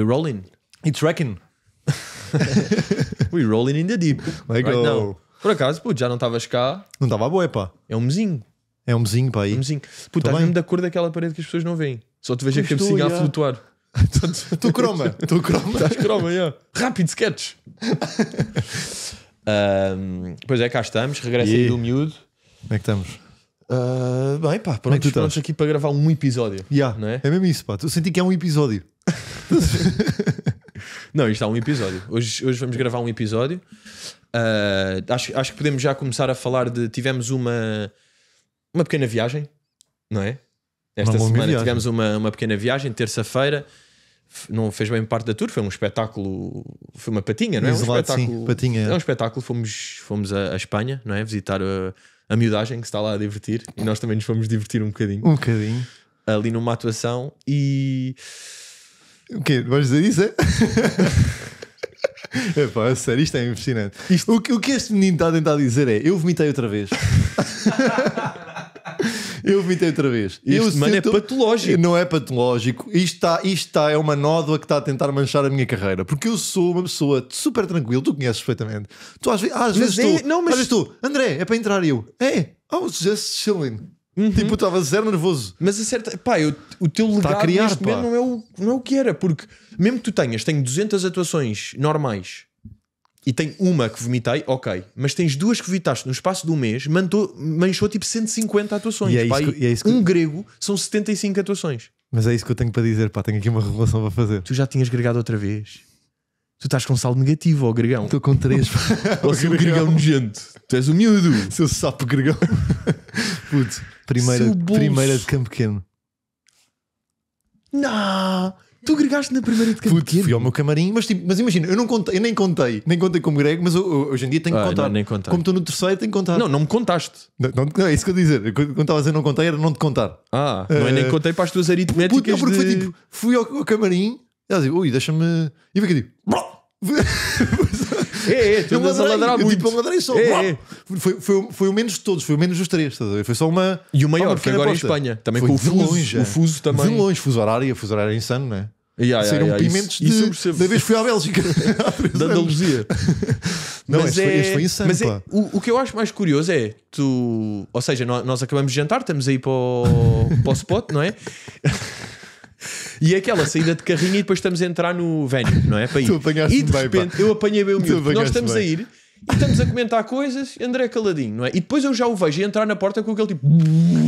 We're rolling. It's wrecking. We're rolling in the deep. Let right go. now. Por acaso, puto, já não estavas cá. Não estava a boa, pá. É um mesinho. É um mesinho para aí. É um mesinho. Puto, tá estás mesmo da cor daquela parede que as pessoas não veem. Só te vejo a o yeah. a flutuar. tu croma. Tu croma. Estás croma, yeah. Rápido, sketch. um, pois é, cá estamos. Regressa aí do miúdo. Como é que estamos? Uh, bem, pá, prontos, é estamos aqui para gravar um episódio. Yeah. Não é? é mesmo isso, pá. Eu senti que é um episódio. não, isto é um episódio. Hoje, hoje vamos gravar um episódio. Uh, acho, acho que podemos já começar a falar de. Tivemos uma, uma pequena viagem, não é? Esta uma semana tivemos uma, uma pequena viagem, terça-feira. Não fez bem parte da tour, foi um espetáculo, foi uma patinha, não é? Isolado, um espetáculo, sim, patinha. É um espetáculo, fomos, fomos à, Espanha, não é? Visitar a, ah, a miudagem que está lá a divertir e nós também nos fomos divertir um bocadinho. Um bocadinho. Ali numa atuação e o quê? Vais dizer isso? É? Epá, sério, isto é impressionante. Isto... O, que, o que este menino está a tentar dizer é: eu vomitei outra vez. eu vomitei outra vez. Isto mano é sinto... é patológico. Não é patológico. Isto, está, isto está, é uma nódoa que está a tentar manchar a minha carreira. Porque eu sou uma pessoa super tranquila, tu conheces perfeitamente. Tu às, às vezes é... tu, não, mas... às vezes tu, André, é para entrar eu. É, hey, oh, I was just chilling. Uhum. Tipo, eu estava zero nervoso. Mas certa. pá, eu, o teu tá legado tá criar, neste momento não é, o, não é o que era, porque mesmo que tu tenhas, tenho 200 atuações normais e tem uma que vomitei, ok, mas tens duas que vomitaste no espaço de um mês, mantou, manchou tipo 150 atuações. E é pá, isso que, e é que... Um grego são 75 atuações. Mas é isso que eu tenho para dizer, pá, tenho aqui uma revelação para fazer. Tu já tinhas gregado outra vez. Tu estás com saldo negativo, ó gregão. Estou com três. Ó oh, gregão nojento. Tu és o miúdo. Seu sapo gregão. Putz. Primeira, primeira de Campo Pequeno. Não! Tu gregaste na primeira de Campo Puto, Pequeno? Fui ao meu camarim, mas, tipo, mas imagina, eu, não contei, eu nem contei, nem contei como grego, mas eu, eu, hoje em dia tenho que ah, contar. Não, nem Como estou no terceiro, tenho que contar. Não, não me contaste. Não, não, não é isso que eu ia dizer. Quando estava a dizer não contei, era não te contar. Ah, não é nem eh, contei para as tuas aritméticas. Puto, não, porque de... foi tipo, fui ao, ao camarim, e ela dizia, ui, deixa-me. E fica tipo. É, é, eu ladrar tipo, muito. Tipo, eu ladrei só. É, é. Foi, foi, foi o menos de todos, foi o menos dos três, estás a ver? Foi só uma. E o maior, porque agora em Espanha. Também foi com o fuso. Longe, o é. fuso também. De longe, fuso horário, é fuso horário é insano, não é? Yeah, yeah, Saíram yeah, pimentos isso, de, da vez fui à Bélgica. da Andaluzia. Não, mas, este é, foi, este é- foi insano, mas é, o, o, que eu acho mais curioso é tu. Ou seja, nós, nós acabamos de jantar, estamos aí para o, para o spot, não é? E aquela saída de carrinho e depois estamos a entrar no venue, não é? Para ir. Tu apanhaste e de bem, repente pá. eu apanhei bem o miúdo. Nós estamos bem. a ir e estamos a comentar coisas, André caladinho, não é? E depois eu já o vejo entrar na porta com aquele tipo.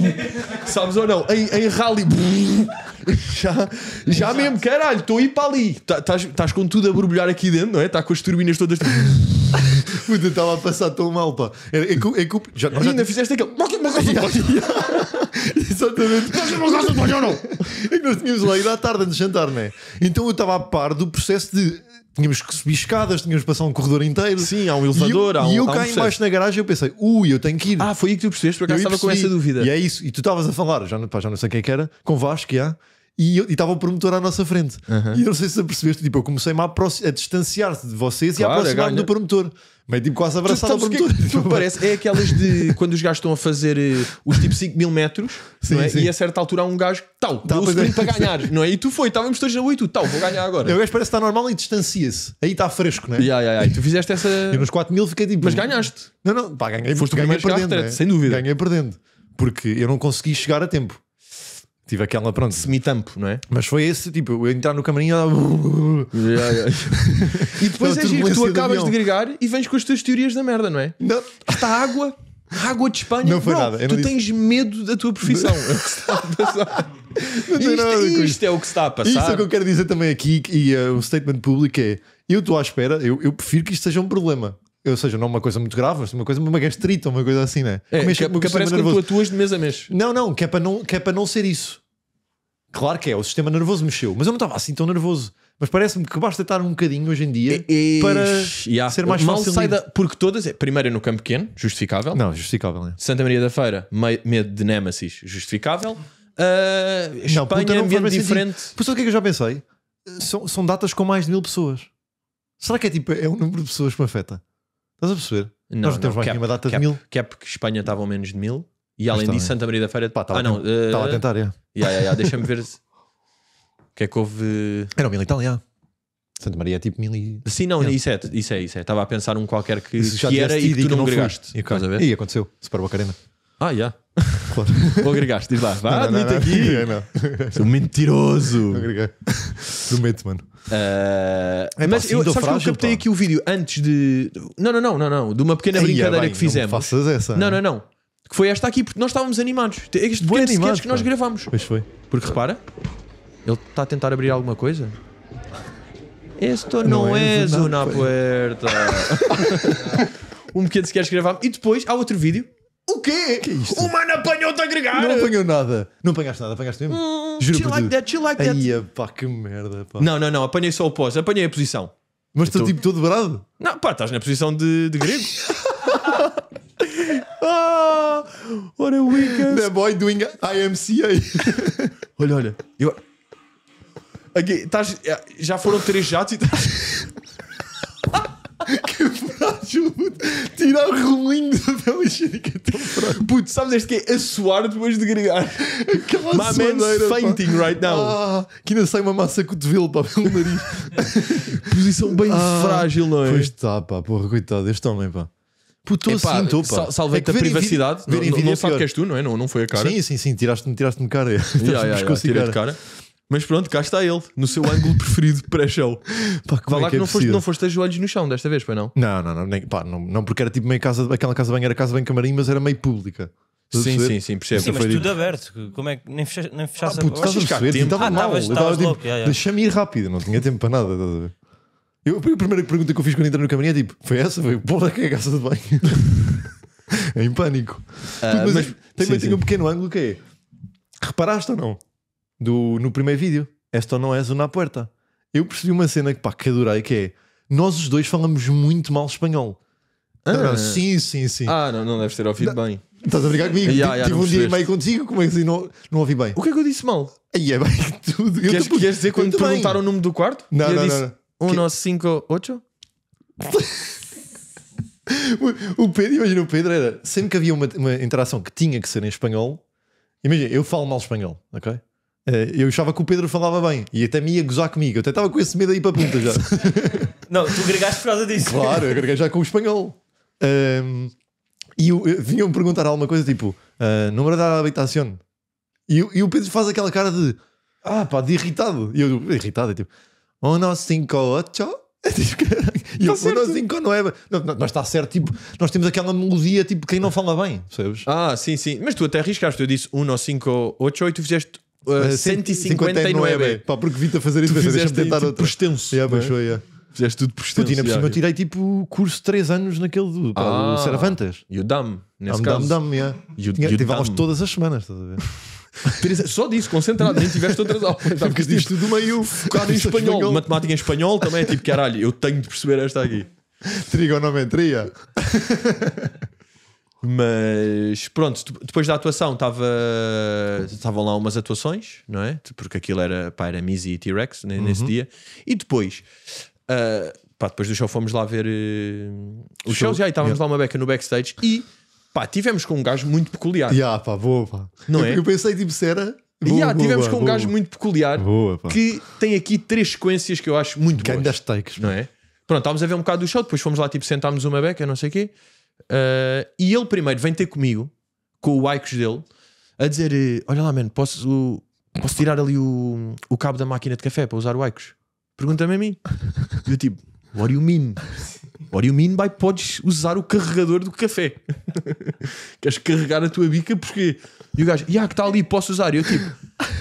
sabes ou não? Em, em rally. já, já mesmo, caralho, estou a ir para ali. Estás tá, com tudo a borbulhar aqui dentro, não é? Está com as turbinas todas. Puta, estava a passar tão mal, pá. É, é, é, já, já, ainda já... fizeste aquele. Exatamente. nós não gostam de É que nós tínhamos lá ido à tarde antes de jantar, não é? Então eu estava a par do processo de. Tínhamos que subir escadas, tínhamos que passar um corredor inteiro. Sim, há um elevador. E eu, há um, e eu caí um cá embaixo na garagem eu pensei, ui, eu tenho que ir. Ah, foi aí que tu percebeste, porque eu estava com essa dúvida. E é isso. E tu estavas a falar, já, não- pá, já não sei quem é que era, com Vasco, já, e e estava o promotor à nossa frente. E eu não sei se percebeste, tipo, eu comecei a, a distanciar-te de vocês e a é aproximar-me do promotor. Meio tipo quase abraçado é tu, tu, tu, parece, é aquelas de quando os gajos estão a fazer uh, os tipo 5 mil metros sim, é? e a certa altura há um gajo tal, tá, deu o sprint para ganhar, não é? E tu foi, estávamos todos na 8, tal, vou ganhar agora. o gajo parece que está normal e distancia-se, aí está fresco, não é? Yeah, yeah, yeah. Tu fizeste essa. Eu nos 4 mil fiquei tipo. Mas ganhaste. Não, não, pá, ganhei, Foste ganhei perdendo. Carro, é? Sem dúvida. Ganhei perdendo. Porque eu não consegui chegar a tempo. Tive aquela, pronto, semitampo, não é? Mas foi esse, tipo, eu entrar no camarim e. Yeah, e depois é giro tu acabas de, de gregar e vens com as tuas teorias da merda, não é? Não. Está água. Água de Espanha, não foi Bro, nada. Eu tu tens disse... medo da tua profissão. é o que está a passar. Não isto, nada isto, isto é o que está a passar. isso é o que eu quero dizer também aqui, e uh, o statement público é: eu estou à espera, eu, eu prefiro que isto seja um problema ou seja, não uma coisa muito grave, mas uma coisa, uma gastrite, uma coisa assim, né? É, é que, que, é, que aparece tu atuas de mês a mês. Não, não, que é para não, que é para não ser isso. Claro que é, o sistema nervoso mexeu, mas eu não estava assim tão nervoso. Mas parece-me que basta estar um bocadinho hoje em dia e, para yeah. ser mais Mal fácil. Sai da, porque todas, é, primeiro no campo pequeno, justificável. Não, justificável. É. Santa Maria da Feira, medo de Nemesis, justificável. Uh, Espanha, não, puta, não ambiente diferente. Por isso, o que é que eu já pensei? São, são datas com mais de mil pessoas. Será que é tipo, é o número de pessoas que me afeta? Estás a perceber? Não, Nós não, não temos mais cap, é nenhuma data cap, de é mil. que é porque Espanha estavam menos de mil. E além disso, né? Santa Maria da Feira. Pá, estava ah, não. Estava uh, a tentar, é. Yeah. Yeah, yeah, Deixa-me ver se. O que é que houve. Era o Militão, já. Santa Maria é tipo mil e... Sim, não, isso é, isso é, isso é. Estava a pensar um qualquer que, já que era e que tu não, agregaste. E, claro. e aconteceu. Super Boca Arena. Ah, já. Yeah. Claro. Ou agregaste, diz lá. Vá, não, não, não, aqui. Não. Sou mentiroso. Prometo, mano. Uh, é, mas eu, sabes frágil, que eu captei pá. aqui o vídeo antes de. Não, não, não, não, não. De uma pequena brincadeira bem, que fizemos. Não faças essa. Não, né? não, não que foi esta aqui, porque nós estávamos animados. Este pequeno animado, sketch que nós gravámos. Pois foi. Porque repara, ele está a tentar abrir alguma coisa. Esto não, não é és na puerta. um pequeno sketch que gravámos. E depois há outro vídeo. O quê? Que é O mano apanhou-te a agregar! Não apanhou nada. Não apanhaste nada, apanhaste mesmo? Hum, Juro chill por like tudo. that, chill like that. Aia, pá, que merda, pá. Não, não, não, apanhei só o pós, apanhei a posição. Mas estou tipo todo dobrado? Não, pá, estás na posição de, de grego. ah, what a weekend. The boy doing IMCA. olha, olha. Eu... Aqui, tás, já foram três jatos e estás. que frágil, puto. Tirar o rolinho do papel higiênico é tão frágil. Puto, sabes este que é? A suar depois de gregar. Aquela My suadeira, fainting pá. right now. Ah, que ainda sai uma massa cotovelo para pelo nariz. Posição bem ah, frágil, não é? Pois está, pá. Porra, coitado. Este homem, pá. Puto, então, pá. Salvei-te é a privacidade. Ver, não, não, não sabe que és tu, não é? Não, não foi a cara. Sim, sim, sim. Tiraste-me tiraste cara. É. Yeah, yeah, yeah, tirei de cara. Mas pronto, cá está ele, no seu ângulo preferido pré-show. Pá, Vá é lá é que, que é não, foste, não foste joelhos no chão desta vez, foi não? Não, não, não, nem, pá, não, não, porque era tipo meio casa, aquela casa bem era casa bem camarim, mas era meio pública. Sim, sim, sim, percebo. Sim, então mas tudo tipo- aberto. Como é que nem ah, fechaste? Nem fechaste ah, puto, a... estás a perceber? Estava ah, mal. tipo, yeah, yeah. Deixa-me ir rápido, não tinha tempo para nada. Eu, a primeira pergunta que eu fiz quando entrei no caminho é tipo: foi essa? Foi porra que é a casa de banho? É em pânico. Uh, mas, mas sim, sim. um pequeno ângulo que é: reparaste ou não? Do, no primeiro vídeo, esta não é a zona à porta. Eu percebi uma cena que, pá, que adorei, que é nós os dois falamos muito mal espanhol. Ah, sim, sim, sim. Ah, não, não deves ter ouvido bem. Estás a brigar comigo? Yeah, yeah, Tive um dia e meio contigo, como é que assim não, não ouvi bem? O que é que eu disse mal? Aí é bem tudo. Queres, eu, queres dizer quando perguntaram o número do quarto? Não, não, disse, não, não. 1, 5, 8? O Pedro, imagina o Pedro era sempre que havia uma, uma interação que tinha que ser em espanhol. Imagina, eu falo mal espanhol, ok? Eh, eu achava que o Pedro falava bem e até me ia gozar comigo. Eu até estava com esse medo aí para a punta já. Não, tu gregaste por causa disso. claro, eu agreguei já com o espanhol. Ehm, e eh, vinham-me perguntar alguma coisa tipo: ah, número da habitação. E, o- e o Pedro faz aquela cara de ah, pá, de irritado. E eu, irritado, é tipo: 158. É tipo, e tá o cinco Não, não, não está certo, tipo, nós temos aquela melodia, tipo, quem não ah. fala bem, percebes? Ah, sim, sim. Mas tu até arriscaste, eu disse 158 e tu fizeste Uh, 159. Eh, pá, porque vim-te a fazer isso, fizeste tudo tentar tipo, Extenso, yeah, é? yeah. Fizeste tudo por extenso. Putina, por cima, eu tirei tipo curso 3 anos naquele do, pá, ah, do Seravantas. E o DAM, nesse ah, dam, caso. DAM, DAM, yeah. Tinha, tivemos todas as semanas, estás a ver? Só disso, nem tiveste outras aulas. Porque diz tudo tipo meio focado em espanhol. espanhol. Matemática em espanhol também é tipo, caralho, eu tenho de perceber esta aqui. Trigonometria. Mas pronto, depois da atuação estava, estavam lá umas atuações, não é? Porque aquilo era, pá, era Mizzy e T-Rex né, uhum. nesse dia. E depois, uh, pá, depois do show fomos lá ver uh, shows show, show já e estávamos yeah. lá uma beca no backstage e Pá, tivemos com um gajo muito peculiar. Yeah, pá, boa, pá. Não eu, é? Eu pensei, tipo, se era. Boa, yeah, boa, tivemos boa, com um gajo muito peculiar que tem aqui três sequências que eu acho muito boas. das takes, não é? Pronto, estávamos a ver um bocado do show, depois fomos lá, tipo, sentámos uma beca, não sei o quê. Uh, e ele primeiro vem ter comigo, com o Icos dele, a dizer: eh, Olha lá, mano, posso, posso tirar ali o, o cabo da máquina de café para usar o Icos? Pergunta-me a mim. eu tipo. What do you mean? What do you mean by podes usar o carregador do café? Queres carregar a tua bica porque. E o gajo, yeah, que está ali, posso usar. E eu tipo,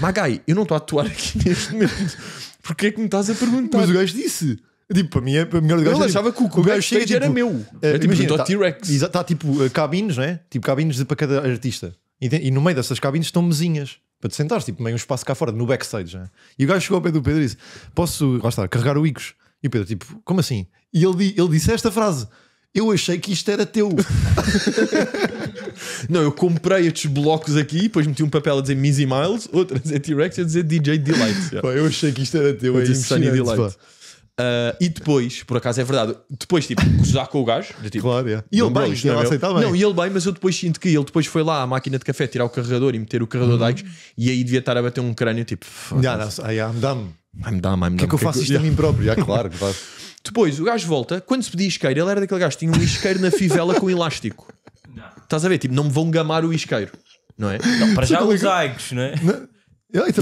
Magai, eu não estou a atuar aqui neste momento. Porquê é que me estás a perguntar? Mas o gajo disse. Tipo, para mim é para melhor gajo. Ele achava que o, o gajo cheio tipo, era meu. Eh, é tipo imagina, tá T-Rex. Está tipo, eh, né? tipo cabines, não é? Tipo cabines para cada artista. E, e no meio dessas cabines estão mesinhas para te sentares, tipo, meio um espaço cá fora, no backstage. Né? E o gajo chegou ao pé do Pedro e disse: Posso, lá está, carregar o Icos? E o Pedro, tipo, como assim? E ele, ele disse esta frase: Eu achei que isto era teu. Não, eu comprei estes blocos aqui, depois meti um papel a dizer Mizzy Miles, outro a dizer T-Rex e a dizer DJ Delight. Yeah. eu achei que isto era teu, eu é Sunny Delight. Uh, e depois, por acaso é verdade, depois tipo, gozar com o gajo, de, tipo, claro, yeah. É. e ele bem, é ele tá bem. Não, e ele bem, mas eu depois sinto que ele depois foi lá à máquina de café tirar o carregador e meter o carregador uhum. de Aikos, e aí devia estar a bater um crânio, tipo, yeah, am me Vai-me dar, vai-me dar. O que é que eu faço isto a mim próprio? Ah, claro que faz. Depois, o gajo volta. Quando se pedia isqueiro, ele era daquele gajo que tinha um isqueiro na fivela com um elástico. Não. Estás a ver? Tipo, não me vão gamar o isqueiro. Não é? Não, para já é os aigos, não é? Não.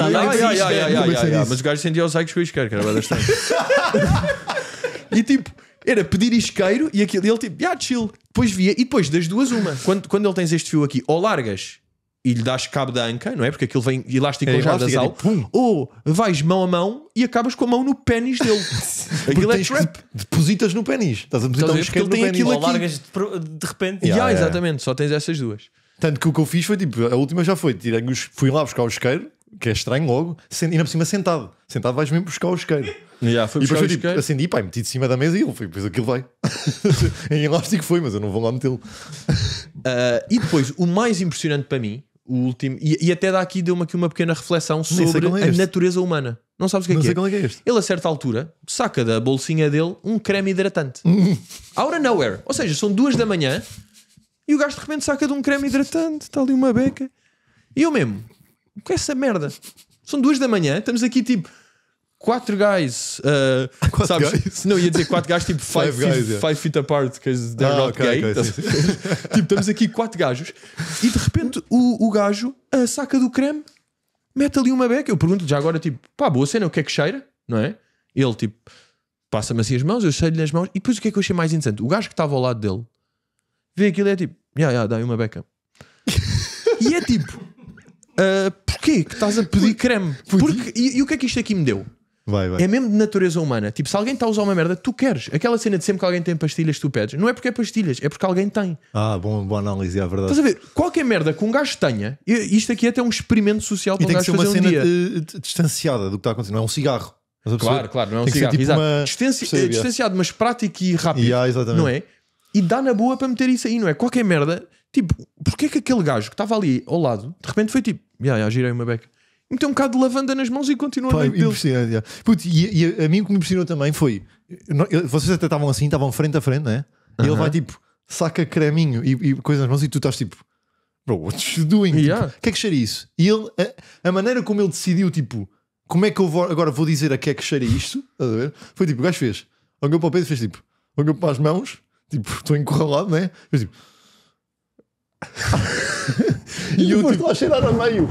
ai, ai, ai, mas o gajo sentia os aigos com o isqueiro, que era bastante. e tipo, era pedir isqueiro e aquilo. ele tipo, ah, chill. Depois via, e depois das duas, uma. Quando, quando ele tens este fio aqui, ou largas e lhe das cabo da anca, não é? Porque aquilo vem elástico é, elástico, é, ou vais mão a mão e acabas com a mão no pênis dele. aquilo é trap. Depositas no pênis. Estás a depositar um porque ele tem aquilo aqui. largas de, repente. Yeah, yeah, exatamente, só tens essas duas. Tanto que o que eu fiz foi tipo, a última já foi, tirei fui lá buscar o isqueiro, que é estranho logo, e ainda por cima sentado. Sentado vais mesmo buscar o isqueiro. Yeah, foi e depois foi tipo, acendi, pá, meti de cima da mesa e ele foi, depois aquilo vai. em elástico foi, mas eu não vou lá metê-lo. Uh, e depois, o mais impressionante para mim o último. E, e até daqui deu-me aqui uma pequena reflexão sobre é a este. natureza humana. Não sabes o que é não que é. Qual é, é este. Ele, a certa altura, saca da bolsinha dele um creme hidratante. Out of nowhere. Ou seja, são duas da manhã e o gajo de repente saca de um creme hidratante. Está ali uma beca. E eu mesmo, com é essa merda. São duas da manhã, estamos aqui tipo quatro guys. Uh, quatro sabes? Guys? Não, ia dizer quatro gajos tipo five, five, guys, feet, yeah. five feet apart, because they're ah, not okay, gay. Okay, tipo, estamos aqui quatro gajos e de repente o, o gajo saca do creme, mete ali uma beca. Eu pergunto já agora, tipo, pá, boa cena, o que é que cheira? Não é? Ele, tipo, passa-me assim as mãos, eu cheiro-lhe as mãos e depois o que é que eu achei mais interessante? O gajo que estava ao lado dele vê aquilo e é tipo, yeah, yeah, dá uma beca. e é tipo, uh, porquê que estás a pedir creme? Porque, e, e o que é que isto aqui me deu? Vai, vai. É mesmo de natureza humana. Tipo, se alguém está a usar uma merda, tu queres. Aquela cena de sempre que alguém tem pastilhas, tu pedes. Não é porque é pastilhas, é porque alguém tem. Ah, bom, boa análise, é verdade. Estás a ver? Qualquer merda que um gajo tenha, isto aqui é até um experimento social para e um tem que ser uma um cena De, distanciada do que está acontecendo. Não é um cigarro. Claro, claro, não é um cigarro. Tipo Uma... Distanci... Percebe, é distanciado, mas prático e rápido. Yeah, não é? E dá na boa para meter isso aí, não é? Qualquer merda. Tipo, porque é que aquele gajo que estava ali ao lado, de repente foi tipo, já, yeah, já, yeah, girei uma beca meteu um bocado de lavanda nas mãos e continuou Pai, a noite yeah. Puto, e, e a, a mim o que me impressionou também foi, não, vocês até estavam assim, estavam frente a frente, né? E ele vai tipo, saca creminho e, e coisas nas mãos e tu estás tipo, bro, what you doing? Tipo, yeah. Tipo, que é que cheira isso? E ele, a, a, maneira como ele decidiu, tipo, como é que eu vou, agora vou dizer a que é que cheira isto, Foi tipo, o gajo fez, olhou para o Pedro e fez tipo, olhou para as mãos, tipo, estou encurralado, né? Fez tipo, e, e eu tipo, lá cheirar a meio.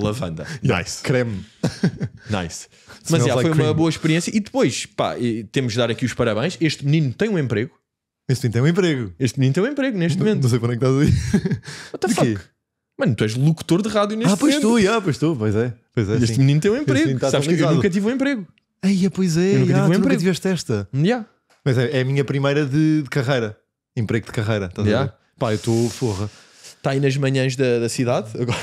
Lavanda. Nice. Creme. Nice. Mas yeah, like foi cream. uma boa experiência. E depois, pá, temos de dar aqui os parabéns. Este menino tem um emprego. Este menino tem um emprego. Este menino tem um emprego neste não, momento. Não sei para onde é que estás aí. What the de fuck? Quê? Mano, tu és locutor de rádio neste momento. Ah, pois estou, yeah, pois estou, pois é. Pois é este sim. menino tem um emprego. Sabes que eu nunca tive um emprego. Aí, pois é, eu nunca, yeah, tive um emprego. nunca tiveste esta. Yeah. Mas é, é a minha primeira de, de carreira. Emprego de carreira, estás yeah. a ver? Pá, eu estou forra. Está aí nas manhãs da, da cidade, agora.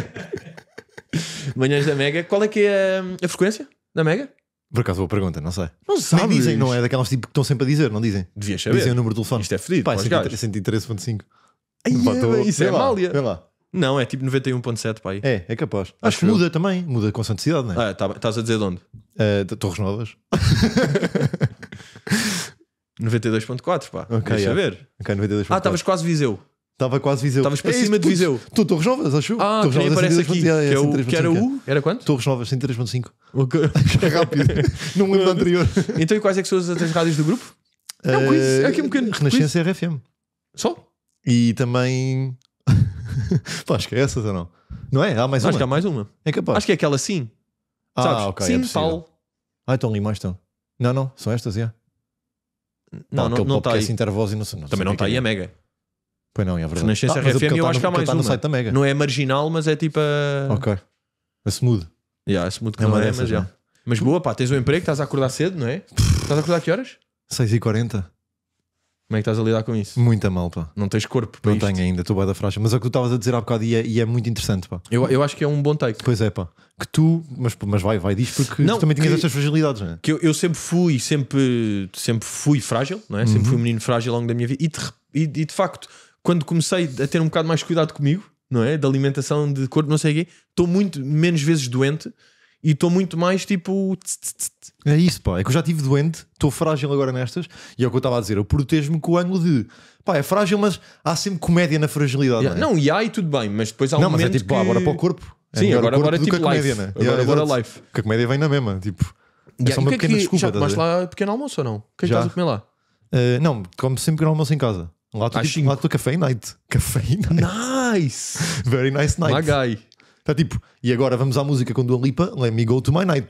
manhãs da Mega. Qual é que é a, a frequência da Mega? Por acaso boa pergunta, não sei. Não sabes. Nem dizem, não é daquelas tipo que estão sempre a dizer, não dizem? Devias saber. Dizem o número de telefone. Isto é fedido. Pá, 113.5. Isso é malha. Vê lá. Não, é tipo 91.7, pá. É, é capaz. Acho, Acho que muda eu. também, muda com santa cidade, não é? Ah, tá, estás a dizer de onde? Uh, Torres Novas. 92.4, pá. Ok, yeah. saber. Ok, 92.4. Ah, estavas quase Viseu. Estava quase Viseu. Estavas é para é cima isso, de Viseu. Tu Torres Novas, acho Ah, Torres Novas, aparece assim, aqui. É, é, que, é, é, o, que era o... Era quanto? Torres Novas, 103.5. Assim, é Rápido. Não lembro do anterior. Então e quais é que são as outras rádios do grupo? É um quiz. É aqui um pequeno Renascença quiz. RFM. Só? E também... Pá, acho que é essas ou não? Não é? Há mais acho uma? Acho que há mais uma. É capaz. Acho que é aquela sim. Ah, Sabes? ok. Sim, é Paulo. Ah, então ali mais estão. Não, não. São estas, já. Yeah. Não, não, não, não está aí. Intervoz e não, sei. Também não está aí a mega. Pois não, é verdade. Renascença ah, é RFM, eu acho tá que há mais tá uma. Não é marginal, mas é tipo a. Ok. A Smooth. Yeah, a Smooth que é não é, dessas, mas é? já. Mas boa, pá, tens um emprego, estás a acordar cedo, não é? estás a acordar a que horas? 6h40. Como é que estás a lidar com isso? Muita mal, pá. Não tens corpo para Não isto. tenho ainda, estou bem da frágil. Mas é o que tu estavas a dizer há bocado e é, e é, muito interessante, pá. Eu, eu acho que é um bom take. Pois é, pá. Que tu, mas, mas vai, vai, diz porque não, tu também tinhas que, estas fragilidades, não é? Que eu, eu, sempre fui, sempre, sempre fui frágil, não é? Uhum. Sempre fui um menino frágil ao longo da minha vida e de, e, e de facto quando comecei a ter um bocado mais cuidado comigo, não é? Da alimentação, de corpo, não sei o quê, estou muito menos vezes doente e estou muito mais tipo. É isso, pá. É que eu já estive doente, estou frágil agora nestas, e é o que eu estava a dizer. Eu protejo-me com o ângulo de pá, é frágil, mas há sempre comédia na fragilidade. Yeah. Não, é? não, e há e tudo bem, mas depois há um Não, mas é tipo, que... pá, agora para o corpo. É Sim, agora, agora é tipo life. Comédia, né? Agora, yeah, agora é life. Porque a comédia vem na mesma, tipo. É yeah, só uma pequena é que, desculpa. Já lá pequeno almoço ou não? O que é que estás a comer lá? Uh, não, como sempre pequeno almoço em casa. Lá tu, tipo, lá tu Café Night. Café Night. Nice! Very nice night. Magai. Está tipo, e agora vamos à música com Dua Lipa, Let Me Go To My Night.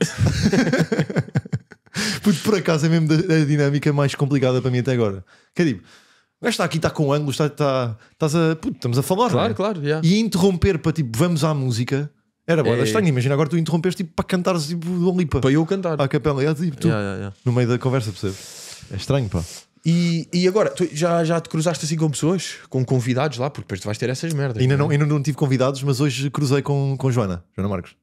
Puto, por acaso é mesmo a dinâmica mais complicada para mim até agora. Que é tipo, o gajo está aqui, está com ângulos, está, está, estás a, puto, estamos a falar. Claro, né? claro. Yeah. E interromper para tipo, vamos à música. Era boa, é. estranho. Imagina agora tu interrompeste tipo, para cantares tipo Dua Lipa. Para eu cantar. À capela, e é, tipo, tu, yeah, yeah, no meio da conversa, percebes? É estranho, pá. E, e agora, tu já, já te cruzaste assim com pessoas, com convidados lá, porque depois tu vais ter essas merdas. Ainda não, é? ainda não tive convidados, mas hoje cruzei com, com Joana, Joana Marcos.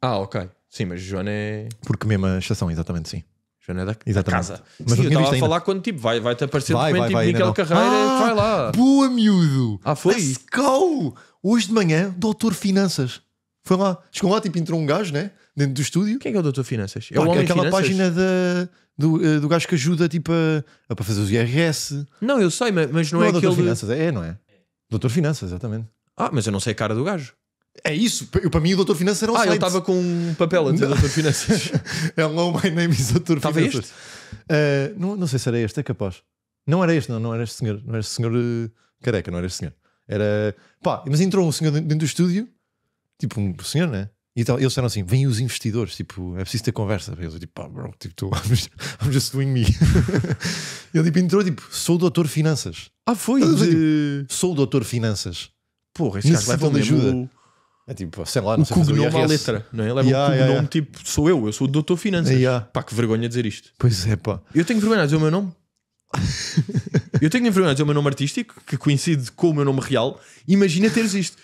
Ah, ok. Sim, mas Joana é. Porque mesmo a estação, exatamente, sim. Joana é da, da casa. Mas Sim, eu estava a falar quando tipo, vai, vai-te aparecer vai, de vai, tipo, vai, Miguel Carreira, ah, vai lá. Boa, miúdo! Ah, foi? Let's go! Hoje de manhã, doutor Finanças. Foi lá, chegou lá, tipo, entrou um gajo, né? Dentro do estúdio. Quem é, que é o doutor Finanças? É o homem aquela Finanças? página da. De do, eh, do gajo que ajuda tipo a, a para fazer os IRS. Não, eu sei, mas, mas não, é não, é, é aquele. Finanças, é, não é? Doutor Finanças, exatamente. Ah, mas eu não sei a cara do gajo. É isso, eu, para mim o Doutor Finanças era um Ah, site. eu estava com um papel a dizer Doutor Finanças. Hello, é oh, my name is Doutor Finanças. Este? Uh, não, não sei se era este, é capaz. Não era este, não, não era este senhor. Não era este senhor uh, careca, não era este senhor. Era. pá, mas entrou um senhor dentro do estúdio, tipo um senhor, né? Então eles disseram assim: vêm os investidores, tipo, é preciso ter conversa. Eu tipo, pá, bro, tipo, tu, I'm just doing me. Ele tipo, entrou, tipo, sou o doutor finanças. Ah, foi? De... Tipo, sou o doutor finanças. Porra, esse gajo leva ajuda. O... É tipo, sei lá, não o sei à letra, não é? Leva yeah, um cognome, yeah. tipo, sou eu, eu sou o doutor finanças. Yeah. Pá, que vergonha dizer isto. Pois é, pá. Eu tenho vergonha de dizer o meu nome. eu tenho vergonha de dizer o meu nome artístico, que coincide com o meu nome real. Imagina teres isto.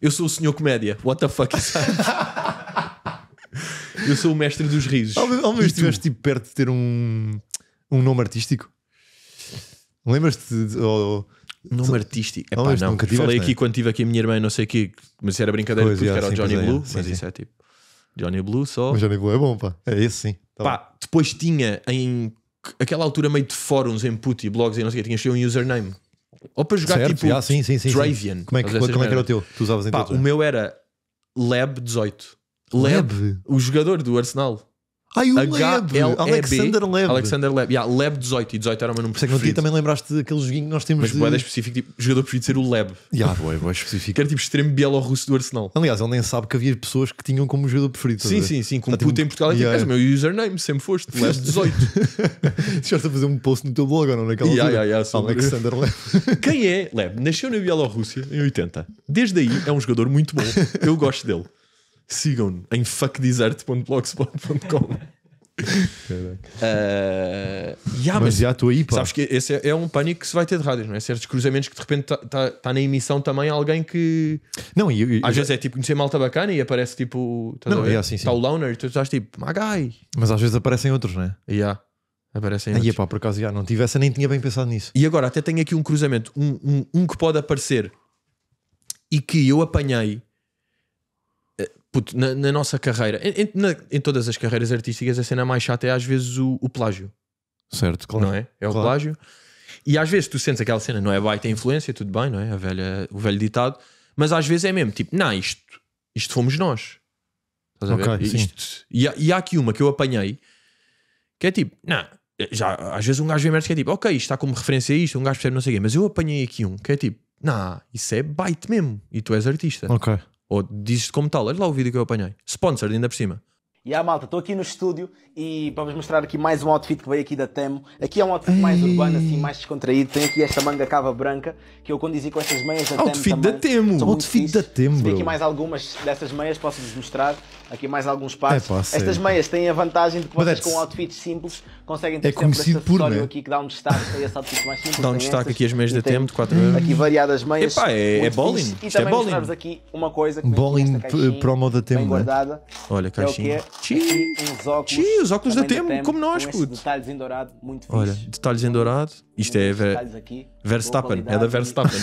Eu sou o senhor comédia. What the fuck is that? eu sou o mestre dos risos. Ao menos estiveste tipo, perto de ter um, um nome artístico? Lembras-te? De, Nome artístico. É não, não. Tiveste, Falei é? aqui quando tive aqui a minha irmã e não sei o quê, mas era brincadeira pois, porque era o Johnny é, Blue, sim, mas sim. isso é tipo Johnny Blue só. Mas Johnny Blue é bom, pá. É esse sim. Tá pá, depois tinha em aquela altura meio de fóruns em put e blogs e não sei o que, tinha um username. Ou para jogar certo, tipo ah, sim, sim, sim, Dravian. Como é que, como é era o teu? Tu usavas em Pá, O meu era Lab 18. Leb o jogador do Arsenal. Ai, o Leb! Alexander Leb. Alexander Leb. Yeah, Leb 18. E 18 era o meu número. Sei é que no dia também lembraste daquele joguinho que nós temos. Mas de... boeda específico, tipo, jogador preferido ser o Leb. Yeah, boé, boé específico. Que era tipo extremo bielorrusso do Arsenal. Aliás, ele nem sabe que havia pessoas que tinham como jogador preferido. Sim, sim, sim. Com tá, puta tipo, em Portugal é tipo, yeah. o meu username, sempre foste. Leb 18. Deixaste a fazer um post no teu blog ou não naquela yeah, altura? Yeah, yeah, Alexander Leb. Quem é Leb? Nasceu na Bielorrússia em 80. Desde aí é um jogador muito bom. Eu gosto dele sigam-no em fuckdesert.blogspot.com. Uh, ah, yeah, mas, mas já estou aí, pá. Sabes que esse é, é, um pânico que se vai ter de rádios, não é? Certos cruzamentos que de repente está tá, tá na emissão também alguém que. Não, eu, eu, às vezes é tipo conhecer malta bacana e aparece tipo. Está não, yeah, Tá o Loner e tu estás tipo, magai. Mas às vezes aparecem outros, não é? Yeah. Aparecem Aí, pá, por acaso, já não tivesse, nem tinha bem pensado nisso. E agora, até tenho aqui um cruzamento, um, um, um que pode aparecer e que eu apanhei Puto, na, na, nossa carreira, em, na, em, todas as carreiras artísticas, a cena mais chata é às vezes o, o plágio. Certo, claro. Não é? É o plágio. E às vezes tu sentes aquela cena, não é baita influência, tudo bem, não é? A velha, o velho ditado. Mas às vezes é mesmo tipo, não, isto, isto fomos nós. Estás a ver? Isto, e, há, e, há aqui uma que eu apanhei que é tipo, não, já, às vezes um gajo vê merda que é tipo, ok, isto está como referência a isto, um gajo percebe não sei o quê, mas eu apanhei aqui um que é tipo, não, isso é baita mesmo e tu és artista. Ok. Ou dizes como tal, olha lá o vídeo que eu apanhei. Sponsored ainda por cima. E yeah, malta, estou aqui no estúdio e para vos mostrar aqui mais um outfit que veio aqui da Temo. Aqui é um outfit mais urbano, assim, mais descontraído. Tem aqui esta manga cava branca que eu conduzi com estas meias da outfit Temo. Da Temo. outfit da Temo! Outfit da Tem aqui mais algumas destas meias, posso-vos mostrar. Aqui mais alguns passos. É, pá, estas meias têm a vantagem de que vocês com é- outfits simples conseguem é ter é sempre este por, acessório né? aqui que dá um destaque para esse outfit mais simples. Dá um destaque estas, aqui as meias da Temo de 4 euros. Aqui variadas meias. Epá, é, é bowling! E Isto é também é mostrar-vos aqui uma coisa que bowling promo da Temo, né? Olha, caixinha. Tchim, é os óculos, tchim, os óculos da Temo, tem, como nós, com puto. Detalhes em dourado, muito fixe. Olha, detalhes em dourado. Isto é ver, Verstappen, é da Verstappen.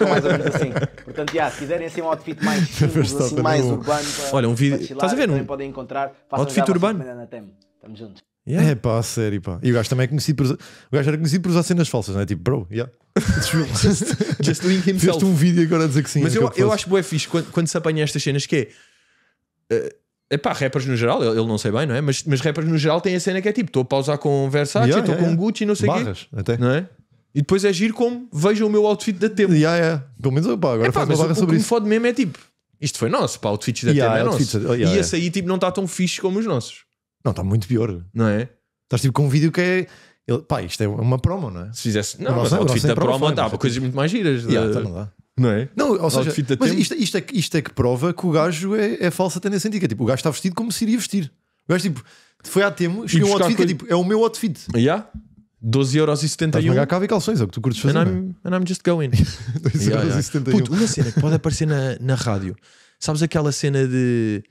E, mais ou menos assim. Portanto, já, se quiserem assim um outfit mais simples, assim, mais urbano, para, Olha, um vídeo. Estás a ver? Um... Podem encontrar, outfit urbano. Estamos juntos. Yeah. É pá, a sério, pá. E o gajo também é conhecido por. O gajo era conhecido por usar cenas falsas, não é? Tipo, bro, yeah. just, just link himself. Fizeste um vídeo agora a dizer que sim. Mas é eu, eu, eu acho bué fixe quando, quando se apanha estas cenas que é. Uh, é pá, rappers no geral, ele, não sei bem, não é? Mas, mas rappers no geral têm a cena que é tipo: estou a pausar com Versace, estou Yeah, yeah, com yeah. Gucci, não sei o quê. até. Não é? E depois é giro como vejam o meu outfit da Temo. Yeah, yeah. Pelo menos pá, agora Epá, faz uma mas o, o que me fode mesmo é tipo: isto foi nosso, pá, o outfit da Yeah, Temo é nosso. oh, yeah, e esse aí tipo, não está tão fixe como os nossos, Não, está muito pior. não é? Estás tipo com um vídeo que é. ele- Pá, isto é uma promo, não é? Se fizesse. Não, Não mas o é outfit da promo fone, coisas é muito mais giras. Yeah, da- então não dá. Não é? Não, ou seja, mas isto, isto, é, isto é que prova que o gajo é, é falsa tendência antiga. Tipo, o gajo está vestido como se iria vestir. O gajo, tipo, foi à Temo, chegou um outfit coisa... é tipo, é o meu outfit. Ah, yeah. 12,71€. Pagar cava e calções, é o que tu curtes fazer. And I'm, é? and I'm just going. 12,71€. Yeah, yeah. Puto, uma cena que pode aparecer na, na rádio. Sabes aquela cena de.